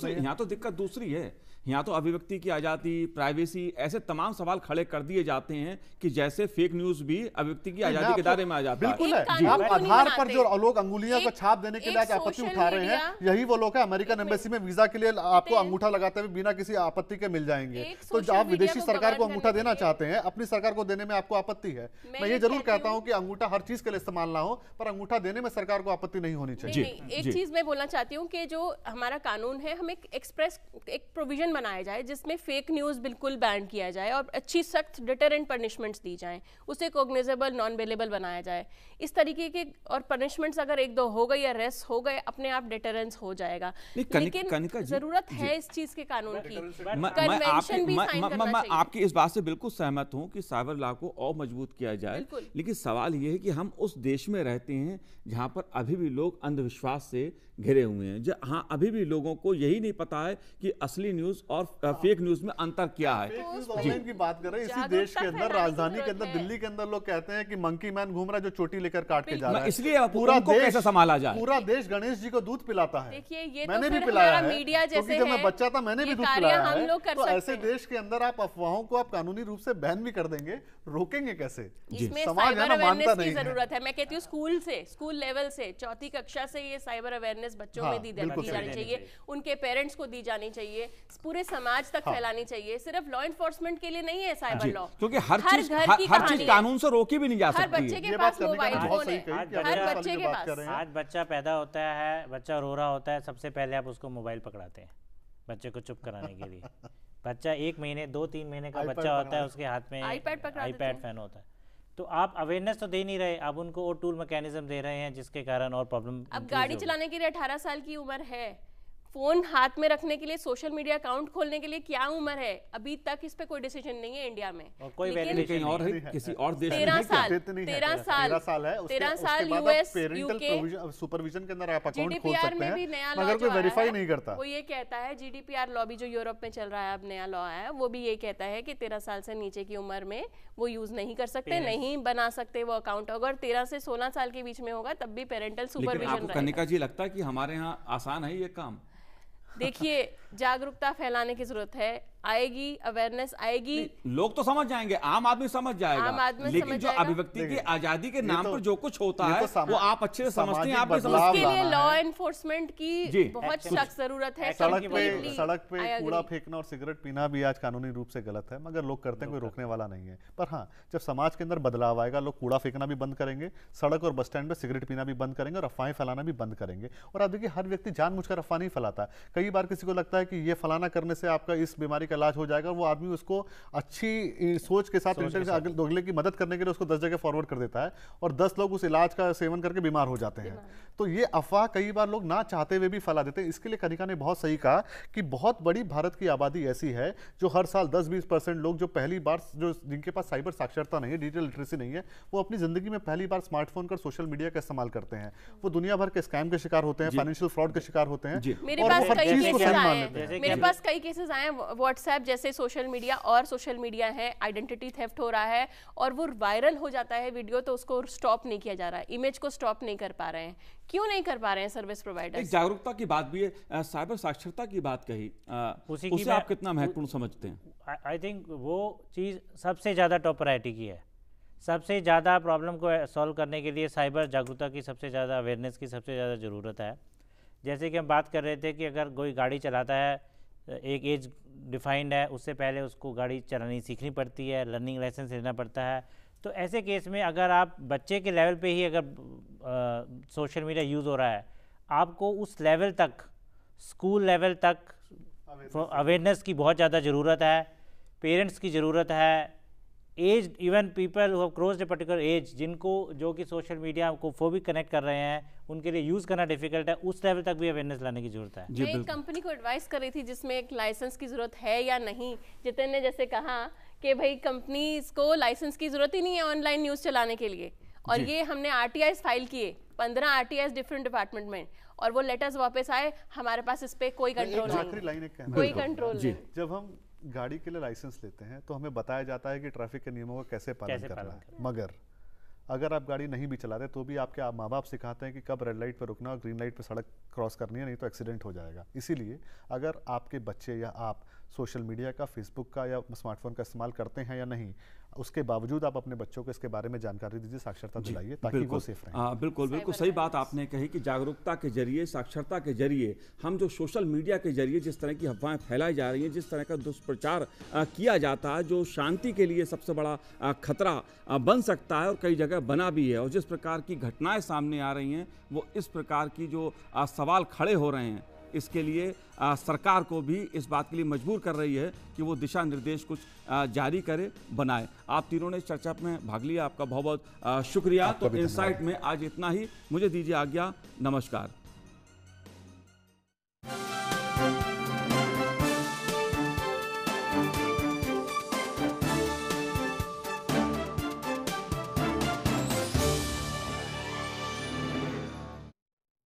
तो यहाँ तो दिक्कत दूसरी है यहाँ तो अभिव्यक्ति की आजादी प्राइवेसी ऐसे तमाम सवाल खड़े कर दिए जाते हैं हैं कि जैसे फेक न्यूज भी अभिव्यक्ति की आजादी के दायरे में आ जाता बिल्कुल है बिल्कुल आप आधार पर जो लोग अंगुलियों को छाप देने के लिए आपत्ति उठा रहे हैं यही वो लोग है अमेरिकन एम्बेसी में वीजा के लिए आपको अंगूठा लगाते हुए बिना किसी आपत्ति के मिल जाएंगे तो आप विदेशी सरकार को अंगूठा देना चाहते हैं अपनी सरकार को देने में आपको आपत्ति है मैं ये जरूर कहता हूँ की अंगूठा हर चीज के लिए इस्तेमाल ना हो पर अंगूठा देने में सरकार को आपत्ति नहीं होनी चाहिए एक चीज मैं बोलना चाहती हूँ की जो हमारा कानून है हम एक्सप्रेस एक प्रोविजन बनाया जाए जिसमें फेक न्यूज बिल्कुल बैन किया जाए और अच्छी सख्त डिटेरेंट पर पनिशमेंट्स दी जाएँ उसे कोगनिजेबल नॉन बेलेबल बनाया जाए इस तरीके के और पनिशमेंट्स अगर एक दो हो गए या अरेस्ट हो गए अपने आप डिटरेंस हो जाएगा लेकिन जरूरत है इस चीज के कानून की मैं आपकी इस बात से बिल्कुल सहमत हूँ कि साइबर लॉ को और मजबूत किया जाए लेकिन सवाल यह है कि हम उस देश में रहते हैं जहाँ पर अभी भी लोग अंधविश्वास से घिरे हुए हैं जो हाँ अभी भी लोगों को यही नहीं पता है कि असली न्यूज और फेक हाँ। न्यूज में अंतर क्या है फेक न्यूज की बात कर रहे हैं इसी देश के अंदर राजधानी के अंदर दिल्ली के अंदर लोग कहते हैं कि मंकी मैन घूम रहा है जो चोटी लेकर लेकर काट के जा रहा है इसलिए पूरा देश कैसे संभाला जाए पूरा देश गणेश जी को दूध पिलाता है देखिए ये तो मैंने भी पिलाया मीडिया जैसे जब मैं बच्चा था मैंने भी दूध पिलाया है तो ऐसे देश के अंदर आप अफवाहों को आप कानूनी रूप से बैन भी कर देंगे रोकेंगे कैसे समाज है ना मानता नहीं जरूरत है मैं कहती हूँ स्कूल से स्कूल लेवल से चौथी कक्षा से ये साइबर अवेयरनेस बच्चों में हाँ, दी जानी चाहिए उनके पेरेंट्स को दी जानी चाहिए पूरे समाज तक हाँ। फैलानी चाहिए सिर्फ लॉ एनफोर्समेंट के लिए नहीं है साइबर हाँ लॉ क्योंकि हर हर हर चीज कानून से रोकी भी नहीं जा सकती है बच्चे के पास मोबाइल तो बहुत सही कही बच्चे के पास आज बच्चा पैदा होता है बच्चा रो रहा होता है सबसे पहले आप उसको मोबाइल पकड़ाते हैं बच्चे को चुप कराने के लिए बच्चा एक महीने दो तीन महीने का बच्चा होता है उसके हाथ में आईपैड फैन होता है तो आप अवेयरनेस तो दे नहीं रहे आप उनको और टूल मैकेनिज्म दे रहे हैं जिसके कारण और प्रॉब्लम अब गाड़ी चलाने के लिए अठारह साल की उम्र है फोन हाथ में रखने के लिए सोशल मीडिया अकाउंट खोलने के लिए क्या उम्र है अभी तक इस पे कोई डिसीजन नहीं है इंडिया में और कोई वैलिडेशन और है, किसी और देश तेरह साल तेरह साल साल है तेरह साल यूएस सुपरविजन के अंदर आप अकाउंट खोल सकते हैं मगर कोई वेरीफाई नहीं करता वो ये कहता है जीडीपीआर लॉ भी जो यूरोप में चल रहा है अब नया लॉ आया है वो भी ये कहता है की तेरह साल से नीचे की उम्र में वो यूज नहीं कर सकते नहीं बना सकते वो अकाउंट अगर तेरह से सोलह साल के बीच में होगा तब भी पेरेंटल सुपरविजन कनिका जी लगता है की हमारे यहाँ आसान है ये काम देखिए जागरूकता फैलाने की जरूरत है आएगी अवेयरनेस आएगी लोग तो समझ जाएंगे आम आदमी समझ जाएगा आम आदमी लेकिन जो अभिव्यक्ति की आजादी के नाम तो, पर जो कुछ होता है तो वो आप अच्छे से समझते हैं आप उसके लिए लॉ एनफोर्समेंट की बहुत सख्त जरूरत है सड़क पे सड़क पे कूड़ा फेंकना और सिगरेट पीना भी आज कानूनी रूप से गलत है मगर लोग करते हैं कोई रोकने वाला नहीं है पर हाँ जब समाज के अंदर बदलाव आएगा लोग कूड़ा फेंकना भी बंद करेंगे सड़क और बस स्टैंड पर सिगरेट पीना भी बंद करेंगे और अफवाहें फैलाना भी बंद करेंगे और आप देखिए हर व्यक्ति जान मुझकर अफवाह नहीं फैलाता कई बार किसी को लगता है है कि ये फलाना करने से आपका इस बीमारी का इलाज हो जाएगा वो आदमी उसको अच्छी सोच के साथ अगले की मदद करने के लिए उसको दस जगह फॉरवर्ड कर देता है और दस लोग उस इलाज का सेवन करके बीमार हो जाते हैं तो ये अफवाह कई बार लोग ना चाहते हुए भी फैला देते हैं इसके लिए कनिका ने बहुत सही कहा कि बहुत बड़ी भारत की आबादी ऐसी है जो हर साल दस बीस परसेंट लोग जो पहली बार जो जिनके पास साइबर साक्षरता नहीं है डिजिटल लिटरेसी नहीं है वो अपनी जिंदगी में पहली बार स्मार्टफोन का सोशल मीडिया का इस्तेमाल करते हैं वो दुनिया भर के स्कैम के शिकार होते हैं फाइनेंशियल फ्रॉड के शिकार होते हैं और हर चीज को सही मान लेते हैं मेरे पास कई केसेस आए हैं व्हाट्सएप जैसे सोशल मीडिया और सोशल मीडिया है आइडेंटिटी थेफ्ट हो रहा है और वो वायरल हो जाता है वीडियो तो उसको स्टॉप नहीं किया जा रहा है इमेज को स्टॉप नहीं कर पा रहे हैं क्यों नहीं कर पा रहे हैं सर्विस प्रोवाइडर एक जागरूकता की बात भी है साइबर साक्षरता की बात कही उसी उसे आप कितना महत्वपूर्ण समझते हैं आई थिंक वो चीज़ सबसे ज़्यादा टॉप प्रायोरिटी की है सबसे ज़्यादा प्रॉब्लम को सॉल्व करने के लिए साइबर जागरूकता की सबसे ज़्यादा अवेयरनेस की सबसे ज़्यादा ज़रूरत है जैसे कि हम बात कर रहे थे कि अगर कोई गाड़ी चलाता है एक एज डिफाइंड है उससे पहले उसको गाड़ी चलानी सीखनी पड़ती है लर्निंग लाइसेंस लेना पड़ता है तो ऐसे केस में अगर आप बच्चे के लेवल पे ही अगर सोशल मीडिया यूज़ हो रहा है आपको उस लेवल तक स्कूल लेवल तक अवेयरनेस की बहुत ज़्यादा ज़रूरत है पेरेंट्स की ज़रूरत है age even people who cross a particular age जिनको जो कि सोशल मीडिया को भी कनेक्ट कर रहे हैं उनके लिए यूज करना डिफिकल्ट है उस लेवल तक भी अवेयरनेस लाने की जरूरत है जी एक कंपनी को एडवाइस कर रही थी जिसमें एक लाइसेंस की जरूरत है या नहीं जितने ने जैसे कहा कि भाई कंपनी को लाइसेंस की जरूरत ही नहीं है ऑनलाइन न्यूज चलाने के लिए और ये हमने आर फाइल किए पंद्रह आर डिफरेंट डिपार्टमेंट में और वो लेटर्स वापस आए हमारे पास इस पर कोई कंट्रोल नहीं कोई कंट्रोल जब हम गाड़ी के लिए लाइसेंस लेते हैं तो हमें बताया जाता है कि ट्रैफिक के नियमों का कैसे पालन कैसे करना है मगर अगर आप गाड़ी नहीं भी चलाते तो भी आपके माँ बाप सिखाते हैं कि कब रेड लाइट पर रुकना और ग्रीन लाइट पर सड़क क्रॉस करनी है नहीं तो एक्सीडेंट हो जाएगा इसीलिए अगर आपके बच्चे या आप सोशल मीडिया का फेसबुक का या स्मार्टफोन का इस्तेमाल करते हैं या नहीं उसके बावजूद आप अपने बच्चों को इसके बारे में जानकारी दीजिए साक्षरता दिलाइए ताकि वो सेफ रहे बिल्कुल हाँ, बिल्कुल सही बात आपने कही कि जागरूकता के जरिए साक्षरता के जरिए हम जो सोशल मीडिया के जरिए जिस तरह की अफवाहें फैलाई जा रही हैं जिस तरह का दुष्प्रचार किया जाता है जो शांति के लिए सबसे बड़ा खतरा बन सकता है और कई जगह बना भी है और जिस प्रकार की घटनाएं सामने आ रही हैं वो इस प्रकार की जो सवाल खड़े हो रहे हैं इसके लिए आ, सरकार को भी इस बात के लिए मजबूर कर रही है कि वो दिशा निर्देश कुछ आ, जारी करे बनाए आप तीनों ने चर्चा में भाग लिया आपका बहुत बहुत शुक्रिया तो इनसाइट में आज इतना ही मुझे दीजिए आज्ञा नमस्कार